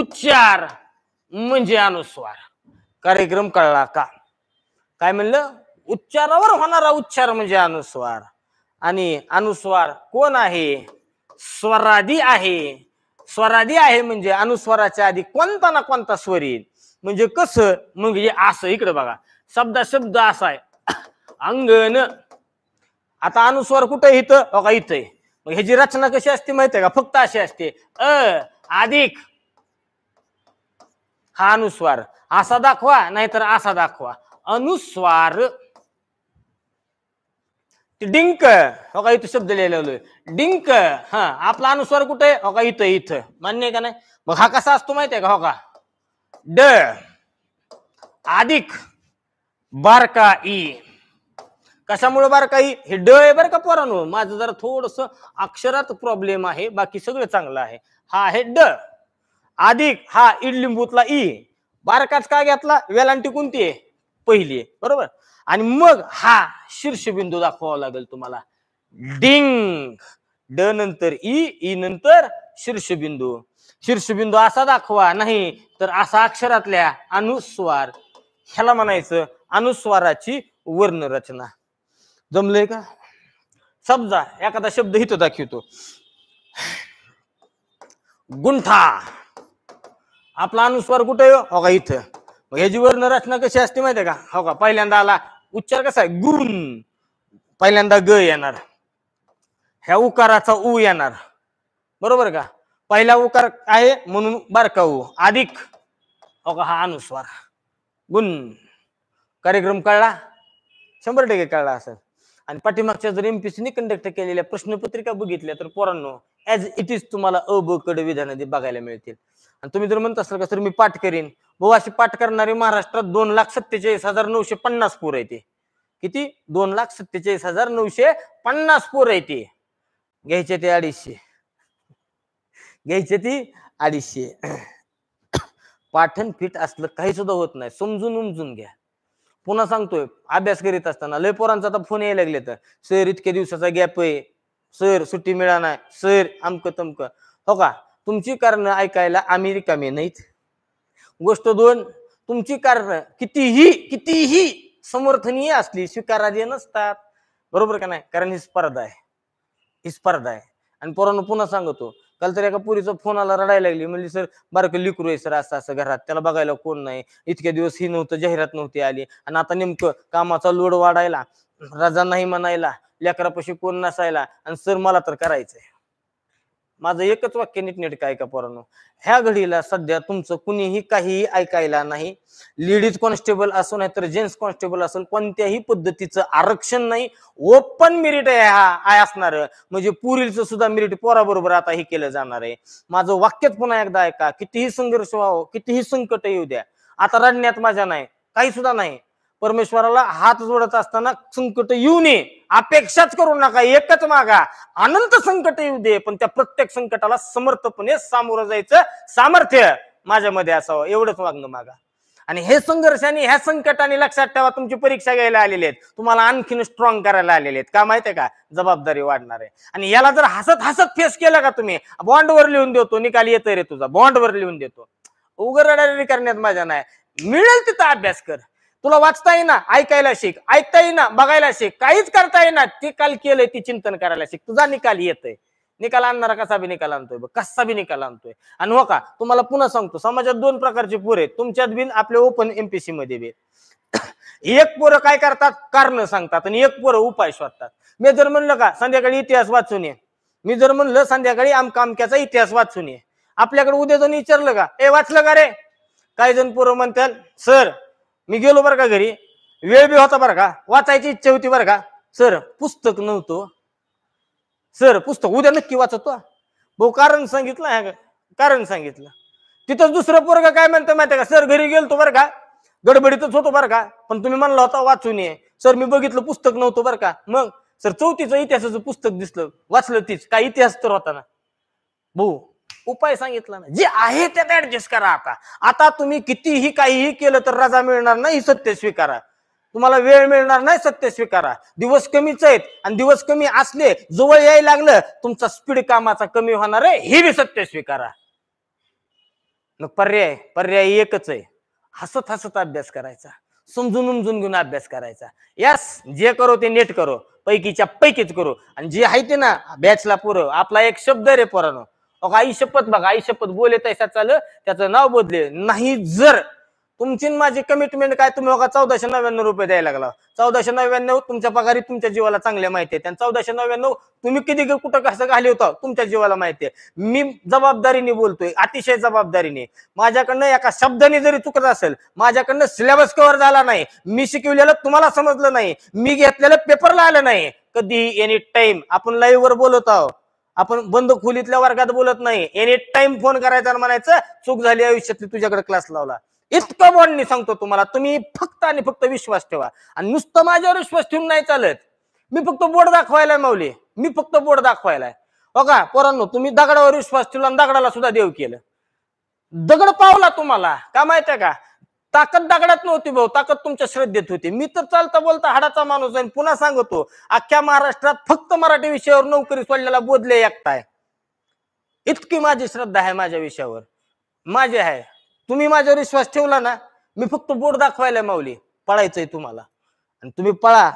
उच्चार म्हणजे अनुस्वार कार्यक्रम कळला का काय म्हणलं उच्चारावर होणारा उच्चार म्हणजे अनुस्वार आणि अनुस्वार कोण आहे स्वरादी आहे स्वरादी आहे म्हणजे अनुस्वाराच्या आधी कोणता ना कोणता स्वर येईल म्हणजे कसं मग हे असं इकडे बघा शब्दा शब्द असा आहे अंगण आता अनुस्वार कुठं इथं बघा इथं मग ह्याची रचना कशी असते माहितीये आहे का फक्त अशी असते अ अधिक हा अनुस्वार असा दाखवा नाहीतर असा दाखवा अनुस्वार डिंक हो का इथं शब्द लिहिलेलोय डिंक हा आपला अनुस्वार कुठे हो का इथं इथं मान्य का नाही मग हा कसा असतो माहितीये का हो का ड अधिक बारका ई कशामुळे बारका ई हे ड आहे बरं का पोरानो माझं जरा थोडस अक्षरात प्रॉब्लेम आहे बाकी सगळं चांगलं आहे हा आहे ड अधिक हा इडलिंबूतला ई बारकाच का घेतला वेलांटी कोणती आहे पहिली आहे बरोबर आणि मग हा शीर्षबिंदू दाखवावा लागेल तुम्हाला डिंग ड नंतर ई ई नंतर शीर्षबिंदू शीर्षबिंदू असा दाखवा नाही तर असा अक्षरातल्या अनुस्वार ह्याला म्हणायचं अनुस्वाराची वर्णरचना जमले का समजा एखादा शब्द इथं दाखवतो गुंठा आपला अनुस्वार कुठे हो का इथं ह्याची वर्णरचना कशी असते माहितीये का हो का पहिल्यांदा आला उच्चार कसा आहे गुण पहिल्यांदा ग येणार ह्या उकाराचा उ येणार बरोबर का पहिला उकार आहे म्हणून बारका उ अधिक हो का हा अनुस्वार गुण कार्यक्रम कळला शंभर टक्के कळला असेल आणि पाठीमागच्या जर एमपीसीने कंडक्ट केलेल्या प्रश्नपत्रिका बघितल्या तर पोरांनो ॲज इट इज तुम्हाला अ ब कड विधानं बघायला मिळतील आणि तुम्ही जर म्हणत असाल का सर मी पाठ करीन बहुवाशी पाठ करणारे महाराष्ट्रात दोन लाख सत्तेचाळीस हजार नऊशे पन्नास पोर येते किती दोन लाख सत्तेचाळीस हजार नऊशे पन्नास पोर येते घ्यायचे ते अडीचशे घ्यायचे ती अडीचशे पाठन फिट असलं काही सुद्धा होत नाही समजून उमजून घ्या पुन्हा सांगतोय अभ्यास करीत असताना लय पोरांचा आता फोन यायला लागले तर सर इतक्या दिवसाचा गॅप आहे सर सुट्टी मिळा नाही सर अमक तमक हो का तुमची कारण ऐकायला आम्ही मे नाहीत गोष्ट दोन तुमची कारण कितीही कितीही समर्थनीय असली स्वीकारार्ह नसतात बरोबर का नाही कारण ही स्पर्धा आहे ही स्पर्धा आहे आणि पोरांना पुन्हा सांगतो काल तर एका पुरीचा फोन आला रडायला लागली म्हणजे सर बारकं लिकरू आहे सर असं असं घरात त्याला बघायला कोण नाही इतक्या दिवस ही नव्हतं जाहिरात नव्हती आली आणि आता नेमकं कामाचा लोड वाढायला रजा नाही म्हणायला लेकरापाशी कोण नसायला आणि सर मला तर करायचंय माझं एकच वाक्य नीटनेट काय का पोरांनो ह्या घडीला सध्या तुमचं कुणीही काहीही ऐकायला नाही लेडीज कॉन्स्टेबल असो नाही तर जेंट्स कॉन्स्टेबल असो कोणत्याही पद्धतीचं आरक्षण नाही ओपन मेरिट आहे हा असणार म्हणजे पुरीलचं सुद्धा मेरिट पोराबरोबर आता हे केलं जाणार आहे माझं वाक्यच पुन्हा एकदा ऐका कितीही संघर्ष व्हावं कितीही संकट येऊ द्या आता रडण्यात माझ्या नाही काही सुद्धा नाही परमेश्वराला हात जोडत असताना संकट येऊ नये अपेक्षाच करू नका एकच मागा अनंत संकट येऊ दे पण त्या प्रत्येक संकटाला समर्थपणे सामोरं जायचं सामर्थ्य माझ्यामध्ये असावं एवढंच मागणं मागा आणि हे संघर्षाने ह्या संकटाने लक्षात ठेवा तुमची परीक्षा घ्यायला आलेली आहेत तुम्हाला आणखीन स्ट्रॉंग करायला आलेले आहेत का माहितीये का जबाबदारी वाढणार आहे आणि याला जर हसत हसत फेस केला का तुम्ही बॉन्डवर लिहून देतो निकाल येतोय रे तुझा बॉन्डवर लिहून देतो उघड करण्यात माझ्या नाही मिळेल तिथं अभ्यास कर तुला वाचता येईना ऐकायला शिक ऐकता येईना बघायला शिक काहीच करता येईना ती काल केलंय ती चिंतन करायला शिक तुझा निकाल येतोय निकाल आणणारा कसा बी निकाल आणतोय कसा बी निकाल आणतोय आणि हो का तुम्हाला पुन्हा सांगतो समाजात दोन प्रकारचे आहेत तुमच्यात बिन आपले ओपन एमपीसी मध्ये बी एक पोरं काय करतात कारण सांगतात आणि एक पोरं उपाय शोधतात मी जर म्हणलं का संध्याकाळी इतिहास वाचून ये मी जर म्हणलं संध्याकाळी आमका अमक्याचा इतिहास वाचून ये आपल्याकडे उद्या जाऊन विचारलं का ए वाचलं का रे काही जण पोरं म्हणतात सर मी गेलो बरं का घरी वेळ बी होता बरं का वाचायची इच्छा होती बरं का सर पुस्तक नव्हतं सर पुस्तक उद्या नक्की वाचतो भाऊ कारण सांगितलं कारण सांगितलं तिथं दुसरं पोरग काय म्हणतं माहिती का सर घरी गेलतो बरं का गडबडीतच होतो बरं का पण तुम्ही म्हणला होता वाचून ये सर मी बघितलं पुस्तक नव्हतं बरं का मग सर चौथीचं इतिहासाचं पुस्तक दिसलं वाचलं तीच काय इतिहास तर होता ना भाऊ उपाय सांगितला ना जे आहे त्यात ऍडजस्ट करा आता आता तुम्ही कितीही काहीही केलं तर रजा मिळणार नाही सत्य स्वीकारा तुम्हाला वेळ मिळणार नाही सत्य स्वीकारा दिवस कमीच आहेत आणि दिवस कमी असले जवळ यायला लागलं तुमचा स्पीड कामाचा कमी होणार आहे हे बी सत्य स्वीकारा मग पर्याय पर्याय एकच आहे हसत हसत अभ्यास करायचा समजून उमजून घेऊन अभ्यास करायचा यस जे करो ते नेट करो पैकीच्या पैकीच करू आणि जे आहे ते ना बॅचला पुरव आपला एक शब्द रे पोरानो आई शपथ बघा आई शपथ बोले आहे चाल त्याचं नाव बदले नाही जर तुमची माझी कमिटमेंट काय तुम्ही बघा चौदाशे नव्याण्णव रुपये द्यायला लागला चौदाशे नव्याण्णव तुमच्या पगारी तुमच्या जीवाला चांगल्या माहिती आहे चौदाशे नव्याण्णव तुम्ही किती कुठं कसं घाली होता तुमच्या जीवाला माहिती आहे मी जबाबदारीने बोलतोय अतिशय जबाबदारीने माझ्याकडनं एका शब्दाने जरी चुकत असेल माझ्याकडनं सिलेबस कव्हर झाला नाही मी शिकवलेलं तुम्हाला समजलं नाही मी घेतलेलं पेपरला आलं नाही कधी एनी टाईम आपण लाईव्ह वर बोलत आहोत आपण बंद खोलीतल्या वर्गात बोलत नाही एनी टाइम फोन करायचा म्हणायचं चूक झाली आयुष्यातली तुझ्याकडे क्लास लावला इतकं बॉन्डनी सांगतो तुम्हाला तुम्ही फक्त आणि फक्त विश्वास ठेवा आणि नुसतं माझ्यावर विश्वास ठेवून नाही चालत मी फक्त बोर्ड दाखवायला मावली मी फक्त बोर्ड दाखवायला हो का पोरांनो तुम्ही दगडावर विश्वास ठेवला आणि दगडाला सुद्धा देव केलं दगड पावला तुम्हाला का माहितीये का ताकद दगडात नव्हती भाऊ ताकद तुमच्या श्रद्धेत होती मी तर चालता बोलता हाडाचा माणूस आहे पुन्हा सांगतो अख्ख्या महाराष्ट्रात फक्त मराठी विषयावर नोकरी सोडलेला बोधले एकटाय इतकी माझी श्रद्धा आहे माझ्या विषयावर माझी आहे तुम्ही माझ्यावर विश्वास ठेवला ना मी फक्त बोर्ड दाखवायला माऊली पळायचंय तुम्हाला आणि तुम्ही पळा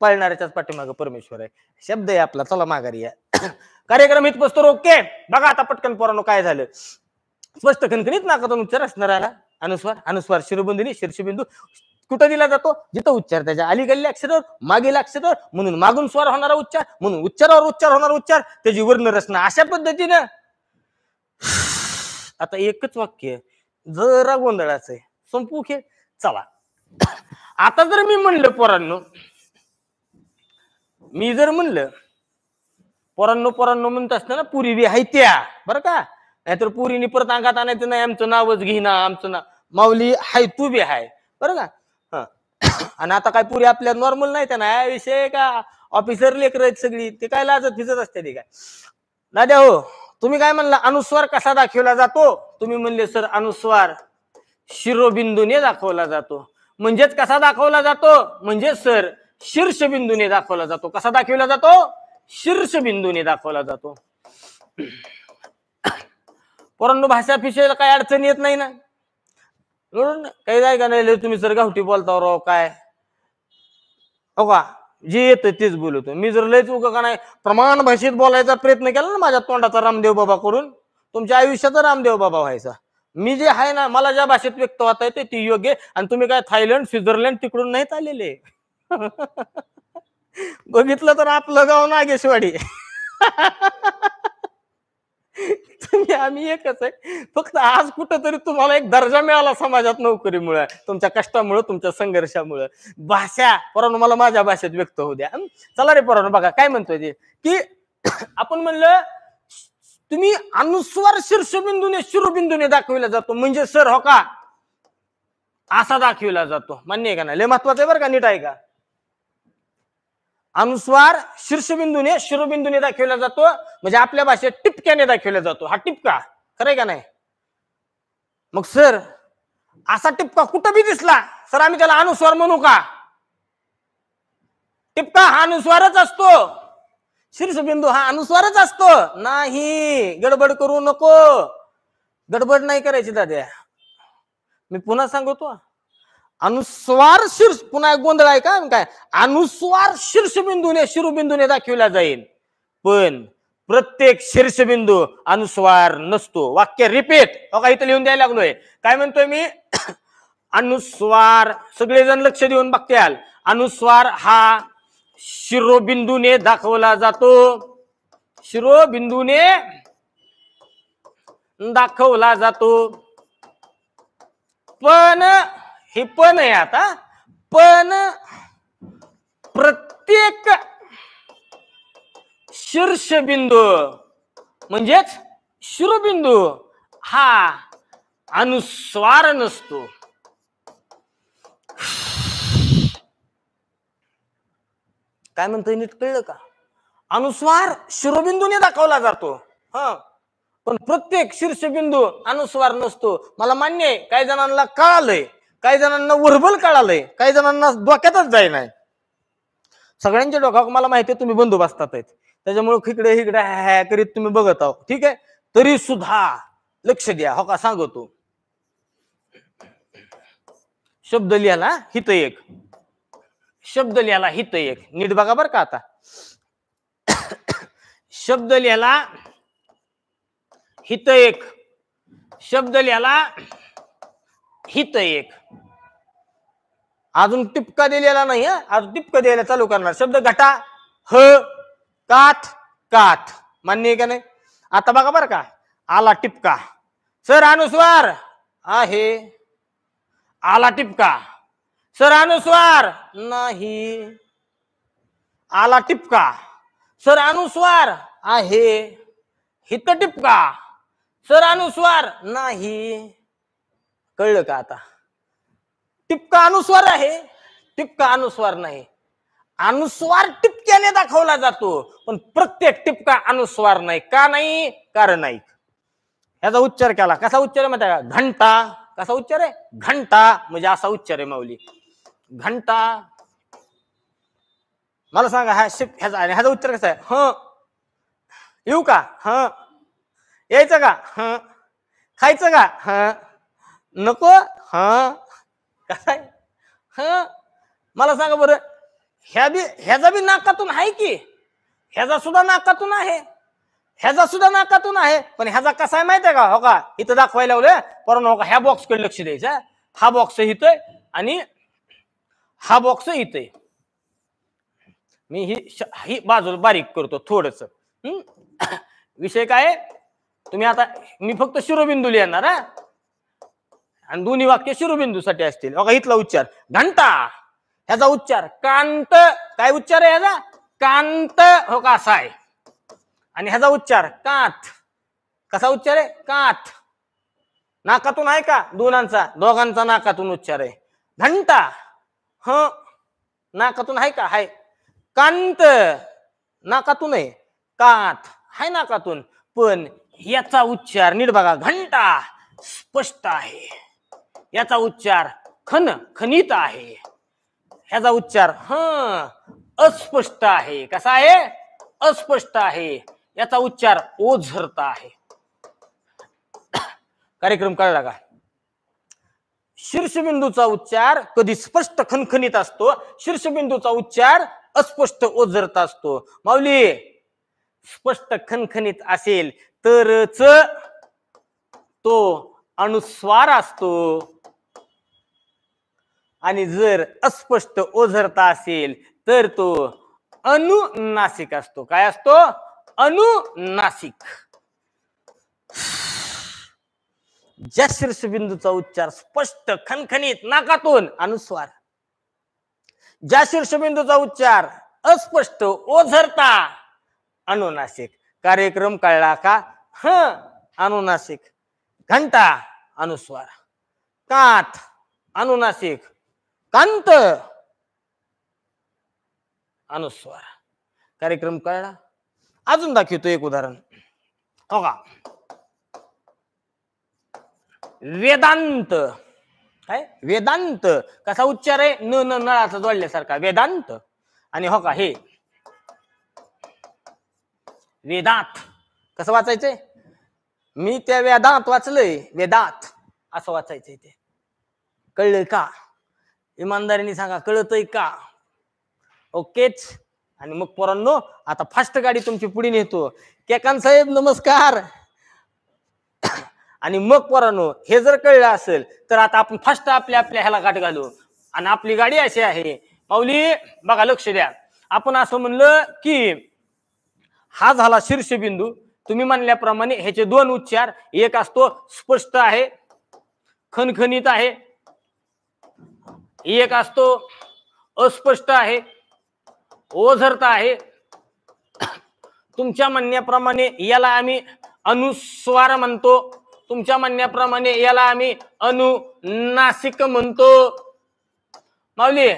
पळणाऱ्याच्याच पाठीमाग परमेश्वर आहे शब्द आहे आपला चला माघारी या कार्यक्रम इथं तर ओके बघा आता पटकन पोरानो काय झालं स्पष्ट खणखणीत नाका असणार आला अनुस्वार अनुस्वार शिरोबिंदूनी शीर्षबिंदू कुठं दिला जातो जिथं उच्चार त्याच्या अलीकडल्या अक्षरावर मागील अक्षरावर म्हणून मागून स्वार होणारा उच्चार म्हणून उच्चारावर उच्चार होणारा उच्चार त्याची वर्ण रचना अशा पद्धतीनं आता एकच वाक्य जरा गोंधळाच आहे संपू खेळ चला आता जर मी म्हणलं पोरांनो मी जर म्हणलं पोरांनो पोरांनो म्हणत असताना पुरी बी हायत्या बरं का नाहीतर पुरीने परत अंगात आणायचं नाही आमचं नावच घेणार आमचं नाव माऊली हाय तू बी हाय बरं का आणि आता काय पुरी आपल्या नॉर्मल नाही त्या ना विषय का ऑफिसर लेकर आहेत सगळी ते काय लाजत भिजत असते ते काय दादा हो तुम्ही काय म्हणला अनुस्वार कसा दाखवला जातो तुम्ही म्हणले सर अनुस्वार शिरोबिंदूने दाखवला जातो म्हणजेच कसा दाखवला जातो म्हणजे सर शीर्षबिंदूने दाखवला जातो कसा दाखवला जातो शीर्ष बिंदूने दाखवला जातो परंतु भाषा फिशायला काही अडचण येत नाही ना म्हणून काही जाय का नाही तुम्ही सर गावठी बोलता राव काय हो का जे येतं तेच बोलतो मी जर लयच उगा का नाही प्रमाण भाषेत बोलायचा प्रयत्न केला ना माझ्या तोंडाचा रामदेव बाबा करून तुमच्या आयुष्याचा रामदेव बाबा व्हायचा मी जे आहे ना मला ज्या भाषेत व्यक्त होत येते ती योग्य आणि तुम्ही काय थायलंड स्वित्झर्लंड तिकडून नाहीत आलेले बघितलं तर आपलं गाव नागेशवाडी तुम्ही आम्ही एकच आहे फक्त आज कुठंतरी तुम्हाला एक दर्जा मिळाला समाजात नोकरीमुळे तुमच्या कष्टामुळे तुमच्या संघर्षामुळं भाषा परवान मला माझ्या भाषेत व्यक्त होऊ द्या चला रे परवान बघा काय म्हणतोय ते की आपण म्हणलं तुम्ही अनुस्वार शीर्षबिंदूने शिरबिंदूने दाखविला जातो म्हणजे सर हो का असा दाखविला जातो मान्य आहे का नाही लय महत्वाचं आहे बरं का नीट आहे का अनुस्वार शीर्षबिंदूने शिरोबिंदूने दाखवला जातो म्हणजे आपल्या भाषेत टिपक्याने दाखवला जातो हा टिपका खरंय का नाही मग सर असा टिपका कुठं बी दिसला सर आम्ही त्याला अनुस्वार म्हणू का टिपका हा अनुस्वारच असतो शीर्षबिंदू हा अनुस्वारच असतो नाही गडबड करू नको गडबड नाही करायची दाद्या मी पुन्हा सांगतो अनुस्वार शीर्ष पुन्हा गोंधळ आहे का काय अनुस्वार शीर्षबिंदूने शिरोबिंदूने दाखवला जाईल पण प्रत्येक शीर्षबिंदू अनुस्वार नसतो वाक्य रिपीट बघा हो इथं लिहून द्यायला लागलोय काय म्हणतोय मी अनुस्वार सगळेजण लक्ष देऊन बघत्याल अनुस्वार हा शिरोबिंदूने दाखवला जातो शिरोबिंदूने दाखवला जातो पण हे पण आहे आता पण प्रत्येक शीर्षबिंदू म्हणजेच शिरोबिंदू हा अनुस्वार नसतो काय म्हणतोय नीट कळलं का अनुस्वार शिरोबिंदूने दाखवला जातो हा पण प्रत्येक शीर्षबिंदू अनुस्वार नसतो मला मान्य आहे काही जणांना कळालंय काही जणांना उर्बल कळालंय काही जणांना डोक्यातच जाय नाही सगळ्यांच्या डोक्यावर मला माहिती आहे तुम्ही बंधू बसतात त्याच्यामुळे इकडे हिकडे हॅ करीत तुम्ही बघत आहोत ठीक आहे तरी सुद्धा लक्ष द्या हो का सांगतो शब्द लिहायला हित एक शब्द लिहायला हित एक नीट बघा बर का आता शब्द लिहायला हित एक शब्द लिहायला हित एक अजून टिपका दिलेला नाही अजून टिपका द्यायला चालू करणार शब्द घटा ह काठ काठ मान्य आहे का नाही आता बघा बरं का आला टिपका सर अनुस्वार आहे आला टिपका सर अनुस्वार नाही आला टिपका सर अनुस्वार आहे हित टिपका सर अनुस्वार नाही कळलं का आता टिपका अनुस्वार आहे टिपका अनुस्वार नाही अनुस्वार टिपक्याने दाखवला जातो पण प्रत्येक टिपका अनुस्वार नाही का नाही कारण ऐक याचा उच्चार केला कसा उच्चार आहे माहिती घंटा कसा उच्चार आहे घंटा म्हणजे असा उच्चार आहे माऊली घंटा मला सांगा हा शिप ह्याचा ह्याचा उच्चार कसा आहे ह येऊ का ह यायचं का ह खायचं का ह नको हा काय हा मला सांगा बरं ह्या बी ह्याचा बी नाकातून आहे की ह्याचा सुद्धा नाकातून आहे ह्याचा सुद्धा नाकातून आहे पण ह्याचा कसा आहे माहिती आहे का हो का इथं दाखवायला लावलं परंतु हो का ह्या बॉक्सकडे लक्ष द्यायचा हा बॉक्स इथं आणि हा बॉक्स इथे मी ही ही बाजूला बारीक करतो थोडस विषय काय तुम्ही आता मी फक्त शिरोबिंदू लिहिणार हा आणि दोन्ही वाक्य शिरोबिंदूसाठी असतील बघा इथला उच्चार घंटा ह्याचा उच्चार कांत काय उच्चार आहे ह्याचा कांत हो का असा आहे आणि ह्याचा उच्चार कात कसा उच्चार आहे काथ नाकातून आहे का दोनांचा दोघांचा नाकातून उच्चार आहे घंटा ह नाकातून आहे का हाय कांत नाकातून आहे काथ हाय नाकातून पण याचा उच्चार नीट बघा घंटा स्पष्ट आहे याचा उच्चार खन खनित आहे ह्याचा उच्चार ह अस्पष्ट आहे कसा आहे अस्पष्ट आहे याचा उच्चार ओझरता आहे कार्यक्रम कळला का शीर्षबिंदूचा उच्चार कधी स्पष्ट खनखनीत असतो शीर्षबिंदूचा उच्चार अस्पष्ट ओझरता असतो माऊली स्पष्ट खनखनीत असेल तरच तो अनुस्वार असतो आणि जर अस्पष्ट ओझरता असेल तर तो अनुनासिक असतो काय असतो अनुनासिक ज्या शीर्षबिंदूचा उच्चार स्पष्ट खणखणीत नाकातून अनुस्वार ज्या शीर्षबिंदूचा उच्चार अस्पष्ट ओझरता अनुनासिक कार्यक्रम कळला का ह अनुनासिक घंटा अनुस्वार काठ अनुनासिक तंत अनुस्वार कार्यक्रम कळला अजून दाखवतो एक उदाहरण हो का वेदांत काय वेदांत कसा उच्चार आहे न न नळाचा जोडल्यासारखा वेदांत आणि हो का हे वेदात कसं वाचायचंय मी त्या वेदात वाचलंय वेदात असं वाचायचंय ते कळलं का इमानदारीने सांगा कळतय का ओकेच आणि मग पोरांनो आता फास्ट गाडी तुमची पुढे नेतो केकान साहेब नमस्कार आणि मग पोरांनो हे जर कळलं असेल तर आता आपण फास्ट आपल्या आपल्या ह्याला गाठ घालू आणि आपली गाडी अशी आहे पावली बघा लक्ष द्या आपण असं म्हणलं की हा झाला शीर्षबिंदू तुम्ही म्हणल्याप्रमाणे ह्याचे दोन उच्चार एक असतो स्पष्ट आहे खणखणीत आहे एक असतो अस्पष्ट आहे ओझरता आहे तुमच्या म्हणण्याप्रमाणे याला आम्ही अनुस्वार म्हणतो तुमच्या म्हणण्याप्रमाणे याला आम्ही अनुनासिक म्हणतो माऊली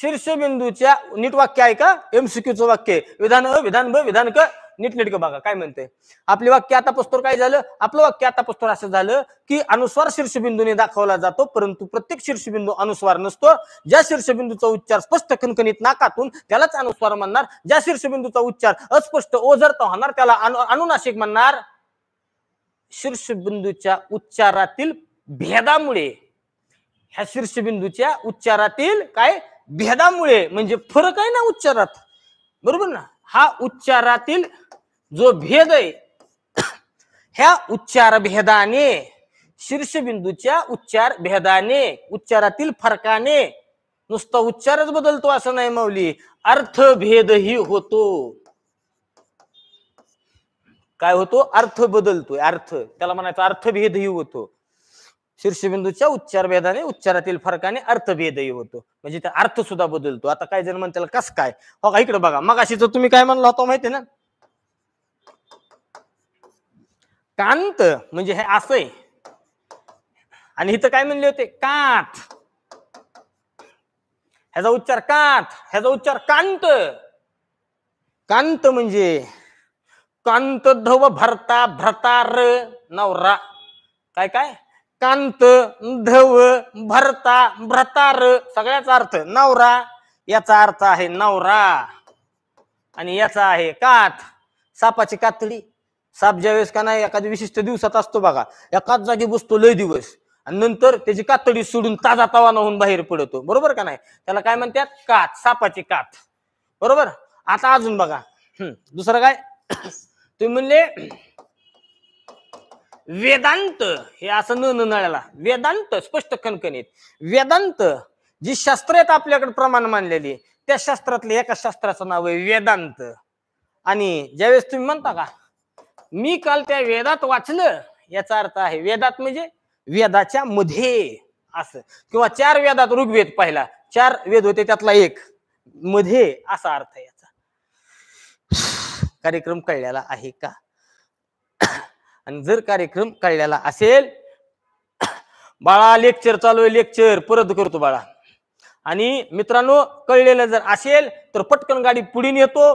शीर्षबिंदूच्या नीट वाक्य आहे का एमसीक्यूचं वाक्य विधान अ विधान ब विधान क नेटको बघा काय म्हणते आपले वाक्य आता पस्तोर काय झालं आपलं वाक्य आता पस्तोर असं झालं की अनुस्वार शीर्षबिंदूने दाखवला जातो परंतु प्रत्येक शीर्षबिंदू अनुस्वार नसतो ज्या शीर्षबिंदूचा उच्चार स्पष्ट खणखणीत नाकातून त्यालाच अनुस्वार म्हणणार ज्या शीर्षबिंदूचा उच्चार अस्पष्ट ओझरता होणार त्याला अनुनाशिक म्हणणार शीर्षबिंदूच्या उच्चारातील भेदामुळे ह्या शीर्षबिंदूच्या उच्चारातील काय भेदामुळे म्हणजे फरक आहे ना उच्चारात बरोबर ना हा उच्चारातील जो भेद आहे ह्या उच्चार भेदाने शीर्षबिंदूच्या उच्चार भेदाने उच्चारातील फरकाने नुसता उच्चारच बदलतो असं नाही माऊली अर्थभेदही होतो काय होतो अर्थ बदलतोय अर्थ त्याला म्हणायचा अर्थभेदही होतो शीर्षबिंदूच्या उच्चार भेदाने उच्चारातील फरकाने अर्थभेदही होतो म्हणजे त्या अर्थ सुद्धा बदलतो आता काय जण म्हणतील कस काय हो का इकडे बघा मग अशी तुम्ही काय म्हणला होता माहिती ना कांत म्हणजे हे असं आणि इथं काय म्हणले होते कांत ह्याचा उच्चार कांत ह्याचा उच्चार कांत कांत म्हणजे कांत धव भरता भ्रतार नवरा काय काय कांत धव भरता भ्रतार सगळ्याचा अर्थ नवरा याचा अर्थ आहे नवरा आणि याचा आहे कात सापाची कातडी साप वेळेस का नाही एखाद्या विशिष्ट दिवसात असतो बघा एकाच जागी बसतो लय दिवस आणि नंतर त्याची कातडी सोडून ताजा तवाना होऊन बाहेर पडतो बरोबर का नाही त्याला काय म्हणतात कात सापाची कात बरोबर आता अजून बघा दुसरं काय तुम्ही म्हणले वेदांत हे असं न नळाला वेदांत स्पष्ट खणखणीत वेदांत जी शास्त्र आहेत आपल्याकडे प्रमाण मानलेली त्या शास्त्रातले एका शास्त्राचं नाव आहे वेदांत आणि ज्यावेळेस तुम्ही म्हणता का मी काल त्या वेदात वाचलं याचा अर्थ आहे वेदात म्हणजे वेदाच्या मध्ये असं किंवा चार वेदात ऋग्वेद पाहिला चार वेद होते त्यातला एक मध्ये असा अर्थ याचा कार्यक्रम कळलेला आहे का आणि जर कार्यक्रम कळलेला असेल बाळा लेक्चर चालू आहे लेक्चर परत करतो बाळा आणि मित्रांनो कळलेलं जर असेल तर पटकन गाडी पुढे नेतो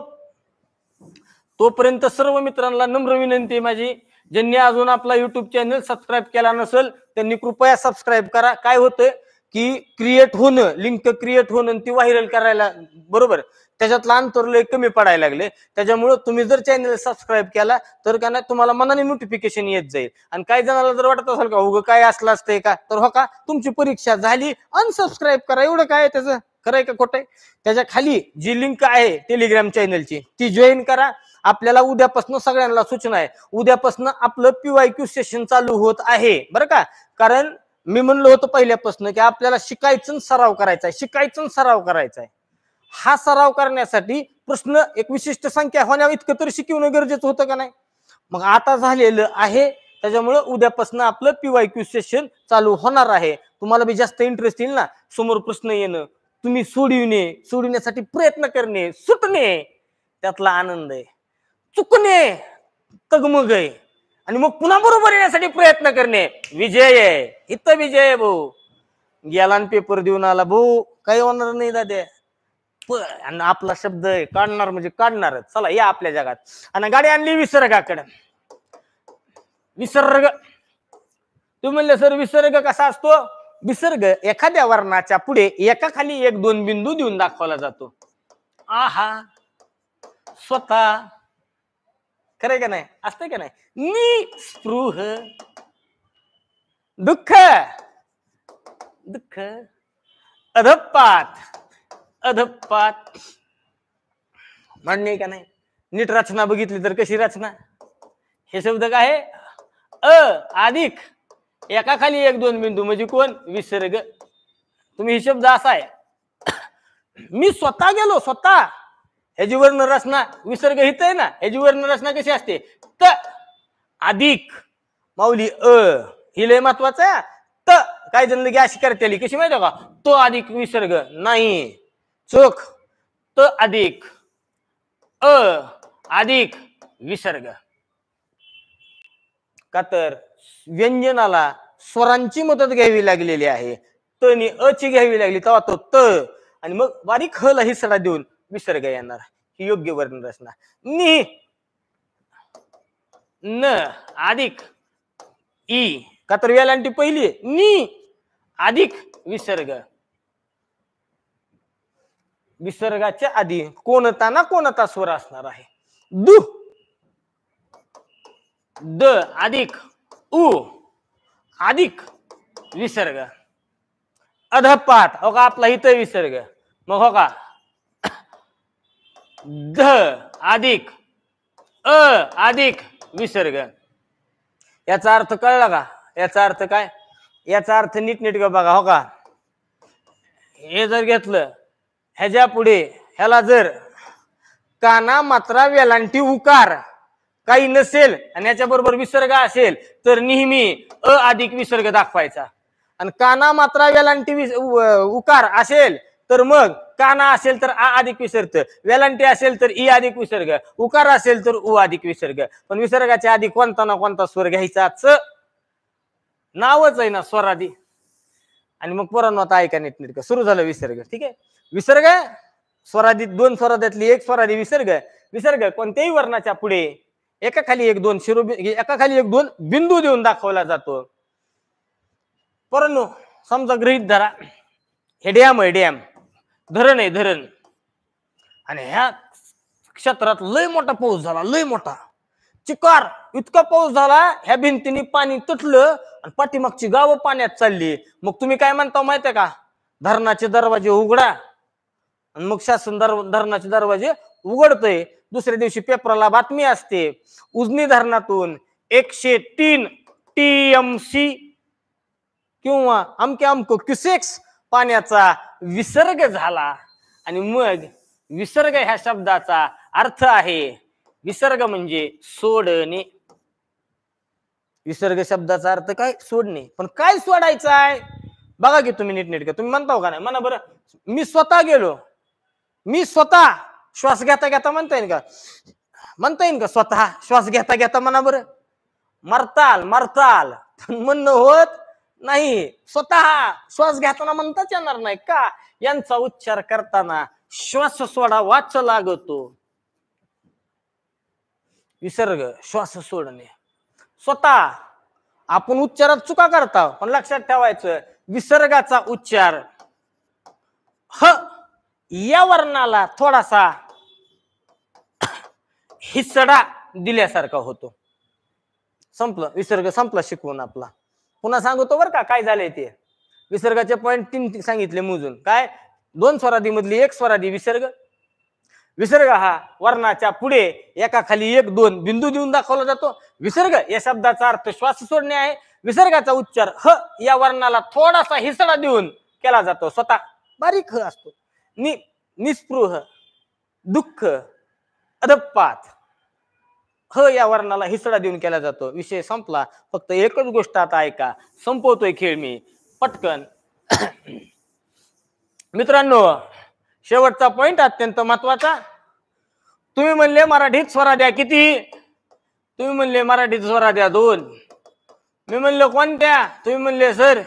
तोपर्यंत सर्व मित्रांना नम्र विनंती आहे माझी ज्यांनी अजून आपला युट्यूब चॅनल सबस्क्राईब केला नसेल त्यांनी कृपया सबस्क्राईब करा काय होतं की क्रिएट होणं लिंक क्रिएट होणं ती व्हायरल करायला बरोबर त्याच्यात लहान लय कमी पडायला लागले त्याच्यामुळे तुम्ही जर चॅनल सबस्क्राईब केला तर काय नाही तुम्हाला मनाने नोटिफिकेशन येत जाईल आणि काही जणांना जर वाटत असेल का उग काय असलं असतंय का तर हो का तुमची परीक्षा झाली अनसबस्क्राईब करा एवढं काय त्याचं खरंय का खोटंय त्याच्या खाली जी लिंक आहे टेलिग्राम चॅनलची ती जॉईन करा आपल्याला उद्यापासून सगळ्यांना सूचना आहे उद्यापासून आपलं पीवाय क्यू सेशन चालू होत आहे बरं का कारण मी म्हणलो होतो पहिल्यापासून की आपल्याला शिकायचं सराव करायचा आहे शिकायचं सराव करायचा आहे हा सराव करण्यासाठी प्रश्न एक विशिष्ट संख्या होण्या इतकं तरी शिकवणं गरजेचं होतं का नाही मग आता झालेलं आहे त्याच्यामुळे उद्यापासून आपलं पीवाय क्यू सेशन चालू होणार आहे तुम्हाला बी जास्त इंटरेस्ट येईल ना समोर प्रश्न येणं तुम्ही सोडविणे सोडविण्यासाठी प्रयत्न करणे सुटणे त्यातला आनंद आहे चुकणे तगमग आहे आणि मग पुन्हा बरोबर येण्यासाठी प्रयत्न करणे विजय आहे हित विजय भाऊ गेला पेपर देऊन आला भाऊ काही होणार नाही दाद्या आणि आपला शब्द आहे काढणार म्हणजे काढणार चला या आपल्या जगात आणि गाडी आणली विसर्गाकड विसर्ग तुम्ही म्हणलं सर विसर्ग कसा असतो विसर्ग एखाद्या वर्णाच्या पुढे एका खाली एक दोन बिंदू देऊन दाखवला जातो आहा स्वतः खरंय का नाही असतंय का नाही स्पृह दुःख दुःख अधपात अधपात म्हणणे का नाही नीट रचना बघितली तर कशी रचना हे शब्द काय अ अधिक एका खाली एक दोन बिंदू म्हणजे कोण विसर्ग तुम्ही हे शब्द असा आहे मी स्वतः गेलो स्वतः ह्याची वर्ण रचना विसर्ग हित आहे ना ह्याची वर्ण रचना कशी असते त अधिक माऊली अ ही लय महत्वाचं आहे त काही जण अशी करता आली कशी माहिती का तो अधिक विसर्ग नाही चोख त अधिक अ अधिक विसर्ग का तर व्यंजनाला स्वरांची मदत घ्यावी लागलेली आहे त आणि अ ची घ्यावी लागली तेव्हा तो त आणि मग बारीक हला ला हिसरा देऊन विसर्ग येणार ही योग्य वर्ण रचना नि न अधिक ई का तर व्यालांटी पहिली नि अधिक विसर्ग विसर्गाच्या आधी कोणता ना कोणता स्वर असणार आहे दु द अधिक उ अधिक विसर्ग अधपात हो का आपला इथं विसर्ग मग हो का ध अधिक अ अधिक विसर्ग याचा अर्थ कळला का याचा अर्थ काय याचा अर्थ नीट ग बघा हो का हे जर घेतलं ह्याच्या पुढे ह्याला जर काना मात्रा वेलांटी उकार काही नसेल आणि याच्याबरोबर विसर्ग असेल तर नेहमी अ अधिक विसर्ग दाखवायचा आणि काना मात्रा वेलांटी उकार असेल तर मग काना असेल तर आ अधिक विसर्ग वेलांटी असेल तर ई अधिक विसर्ग उकार असेल तर उ अधिक विसर्ग पण विसर्गाच्या आधी कोणता ना कोणता स्वर घ्यायचा च नावच आहे ना आधी आणि मग पुराण आता ऐका नीट सुरू झालं विसर्ग ठीक आहे विसर्ग स्वराधी दोन स्वराध्यातली एक स्वराधी विसर्ग विसर्ग कोणत्याही वर्णाच्या पुढे एका खाली एक दोन शिरोबी एका खाली एक दोन बिंदू देऊन दाखवला जातो परंतु समजा गृहित धरा हे डॅम आहे डॅम धरण आहे धरण आणि ह्या क्षेत्रात लय मोठा पाऊस झाला लय मोठा चिकार इतका पाऊस झाला ह्या भिंतीने पाणी तुटलं आणि पाठीमागची गावं पाण्यात चालली मग तुम्ही काय म्हणता माहितीये का धरणाचे दरवाजे उघडा आणि मग शासन दर धरणाचे दरवाजे उघडतोय दुसऱ्या दिवशी पेपरला बातमी असते उजनी धरणातून एकशे तीन टीएमसी किंवा अमके अमको क्युसेक्स पाण्याचा विसर्ग झाला आणि मग विसर्ग ह्या शब्दाचा अर्थ आहे विसर्ग म्हणजे सोडणे विसर्ग शब्दाचा अर्थ काय सोडणे पण काय सोडायचं आहे बघा की तुम्ही नीटनेटक तुम्ही म्हणता हो का नाही म्हणा बरं मी स्वतः गेलो मी स्वतः श्वास घेता घेता म्हणता येईल का म्हणता येईल का स्वतः श्वास घेता घेता म्हणा बरं मरताल मरताल पण म्हणणं होत नाही स्वतः श्वास घेताना म्हणताच येणार नाही का यांचा उच्चार करताना श्वास सोडा वाच लागतो विसर्ग श्वास सोडणे स्वतः आपण उच्चारात चुका करता पण लक्षात ठेवायचं विसर्गाचा उच्चार ह या वर्णाला थोडासा हिसडा दिल्यासारखा होतो संपलं विसर्ग संपला शिकवून आपला पुन्हा सांगतो बरं का काय झालंय ते विसर्गाचे पॉईंट तीन सांगितले मोजून काय दोन स्वराधी मधली एक स्वराधी विसर्ग विसर्ग हा वर्णाच्या पुढे एका खाली एक दोन बिंदू देऊन दाखवला जातो विसर्ग या शब्दाचा अर्थ श्वास सोडणे आहे विसर्गाचा उच्चार ह या वर्णाला थोडासा हिसडा देऊन केला जातो स्वतः बारीक ह असतो नि निस्पृह दुःख अदप्पात ह या वर्णाला हिसडा देऊन केला जातो विषय संपला फक्त एकच गोष्ट आता ऐका संपवतोय खेळ मी पटकन मित्रांनो शेवटचा पॉइंट अत्यंत महत्वाचा तुम्ही म्हणले मराठीत स्वरा द्या किती तुम्ही म्हणले मराठीत स्वरा द्या दोन मी म्हणलो कोणत्या तुम्ही म्हणले सर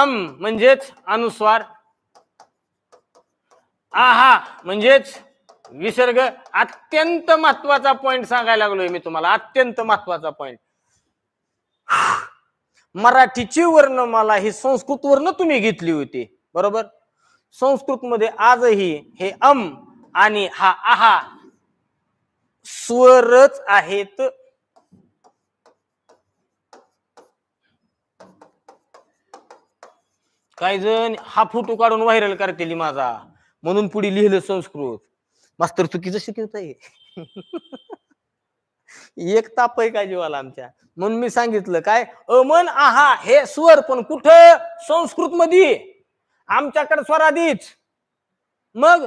आम म्हणजेच अनुस्वार आहा म्हणजेच विसर्ग अत्यंत महत्वाचा पॉइंट सांगायला लागलोय मी तुम्हाला अत्यंत महत्वाचा पॉइंट मराठीची वर्णमाला ही संस्कृत वर्ण तुम्ही घेतली होती बरोबर संस्कृत मध्ये आजही हे अम आणि हा आहा स्वरच आहेत काही जण हा फोटो काढून व्हायरल करतील माझा म्हणून पुढे लिहिलं संस्कृत मास्तर चुकीचं शिकवत एक ताप आहे का जीवाला आमच्या म्हणून मी सांगितलं काय अमन आहा हे स्वर पण कुठं संस्कृत मध्ये आमच्याकडे स्वराधीच मग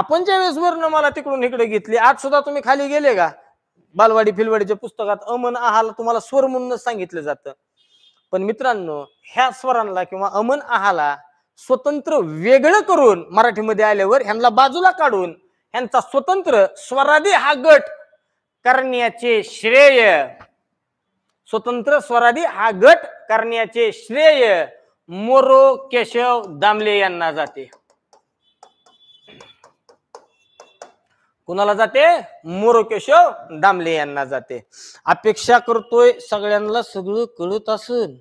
आपण ज्या वेळेस वर्ण मला तिकडून इकडे घेतली आज सुद्धा तुम्ही खाली गेले का बालवाडी फिलवाडीच्या पुस्तकात अमन आहाला तुम्हाला स्वर म्हणूनच सांगितलं जातं पण मित्रांनो ह्या स्वरांना किंवा अमन आहाला स्वतंत्र वेगळं करून मराठीमध्ये आल्यावर ह्यांना बाजूला काढून ह्यांचा स्वतंत्र स्वराधी हा गट करण्याचे श्रेय स्वतंत्र स्वराधी हा गट करण्याचे श्रेय मोरो केशव दामले यांना जाते कुणाला जाते मोरो केशव दामले यांना जाते अपेक्षा करतोय सगळ्यांना सगळं कळत असून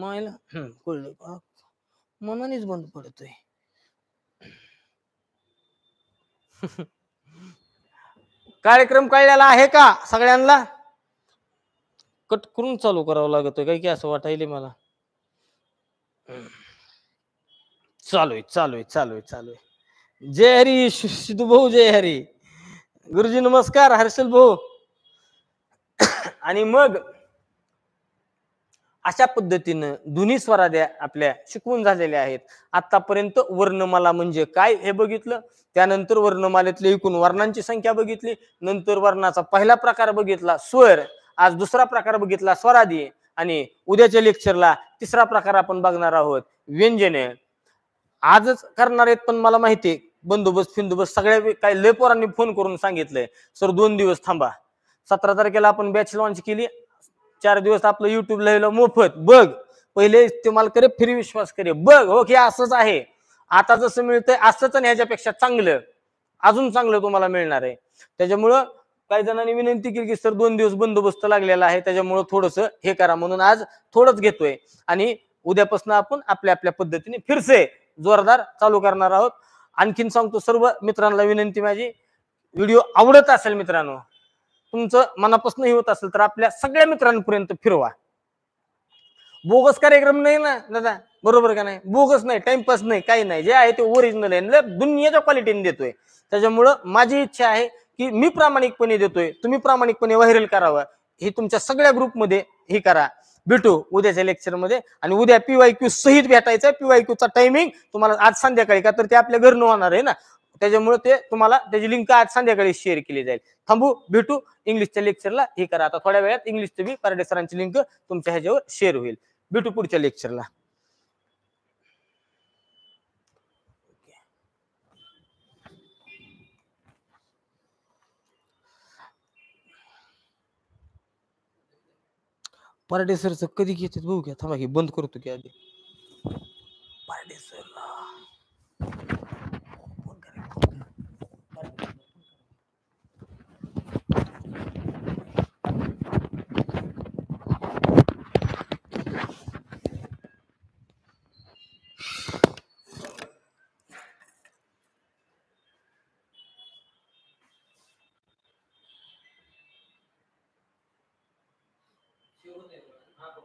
मायला कळलं मनानेच बंद पडतोय कार्यक्रम कळलेला आहे का सगळ्यांना कट करून चालू करावं लागतोय काय की असं वाटायले मला चालू आहे चालू आहे चालू आहे चालू आहे जय हरी सिद्धू भाऊ जय हरी गुरुजी नमस्कार हर्षल भाऊ आणि मग अशा पद्धतीनं दोन्ही स्वराद्या आपल्या शिकवून झालेल्या आहेत आतापर्यंत वर्णमाला म्हणजे काय हे बघितलं त्यानंतर वर्णमालेतले एकूण वर्णांची संख्या बघितली नंतर वर्णाचा पहिला प्रकार बघितला स्वर आज दुसरा प्रकार बघितला स्वरादी आणि उद्याच्या लेक्चरला तिसरा प्रकार आपण बघणार आहोत व्यंजने आजच करणार आहेत पण मला माहिती बंदोबस्त फिंदोबस्त सगळ्या काही लेपोरांनी फोन करून सांगितलंय सर दोन दिवस थांबा सतरा तारखेला आपण बॅच लॉन्च केली चार दिवस आपलं युट्यूब लिहिलं मोफत बघ पहिले इस्तेमाल करे फिर विश्वास करे बघ हो की असंच आहे आता जसं मिळतंय असंच आणि ह्याच्यापेक्षा चांगलं अजून चांगलं तुम्हाला मिळणार आहे त्याच्यामुळं काही जणांनी विनंती केली की सर दोन दिवस बंदोबस्त लागलेला आहे त्याच्यामुळं थोडस हे करा म्हणून आज थोडंच घेतोय आणि उद्यापासून आपण आपल्या आपल्या पद्धतीने फिरसे जोरदार चालू करणार आहोत आणखीन सांगतो सर्व मित्रांना विनंती माझी व्हिडिओ आवडत असेल मित्रांनो तुमचं मनापासून हे होत असेल तर आपल्या सगळ्या मित्रांपर्यंत फिरवा बोगस कार्यक्रम नाही ना दादा बरोबर का नाही बोगस नाही टाइमपास नाही काही नाही जे आहे ते ओरिजिनल आहे दुनियाच्या क्वालिटीने देतोय त्याच्यामुळं माझी इच्छा आहे की मी प्रामाणिकपणे देतोय तुम्ही प्रामाणिकपणे व्हायरल करावं हे तुमच्या सगळ्या ग्रुपमध्ये हे करा भेटू उद्याच्या लेक्चरमध्ये आणि उद्या पीवायक्यू क्यू सहित भेटायचं पीवाय क्यूचा टायमिंग तुम्हाला आज संध्याकाळी का तर ते आपल्या न होणार आहे ना त्याच्यामुळे ते तुम्हाला त्याची लिंक आज संध्याकाळी शेअर केली जाईल थांबू भेटू इंग्लिशच्या लेक्चरला हे करा आता थोड्या वेळात इंग्लिश बी पारडे सरांची लिंक तुमच्या ह्याच्यावर शेअर होईल भेटू पुढच्या लेक्चरला पराडे सरचं कधी घेतात बघू घ्या थांबा की बंद करतो की आधी पराडे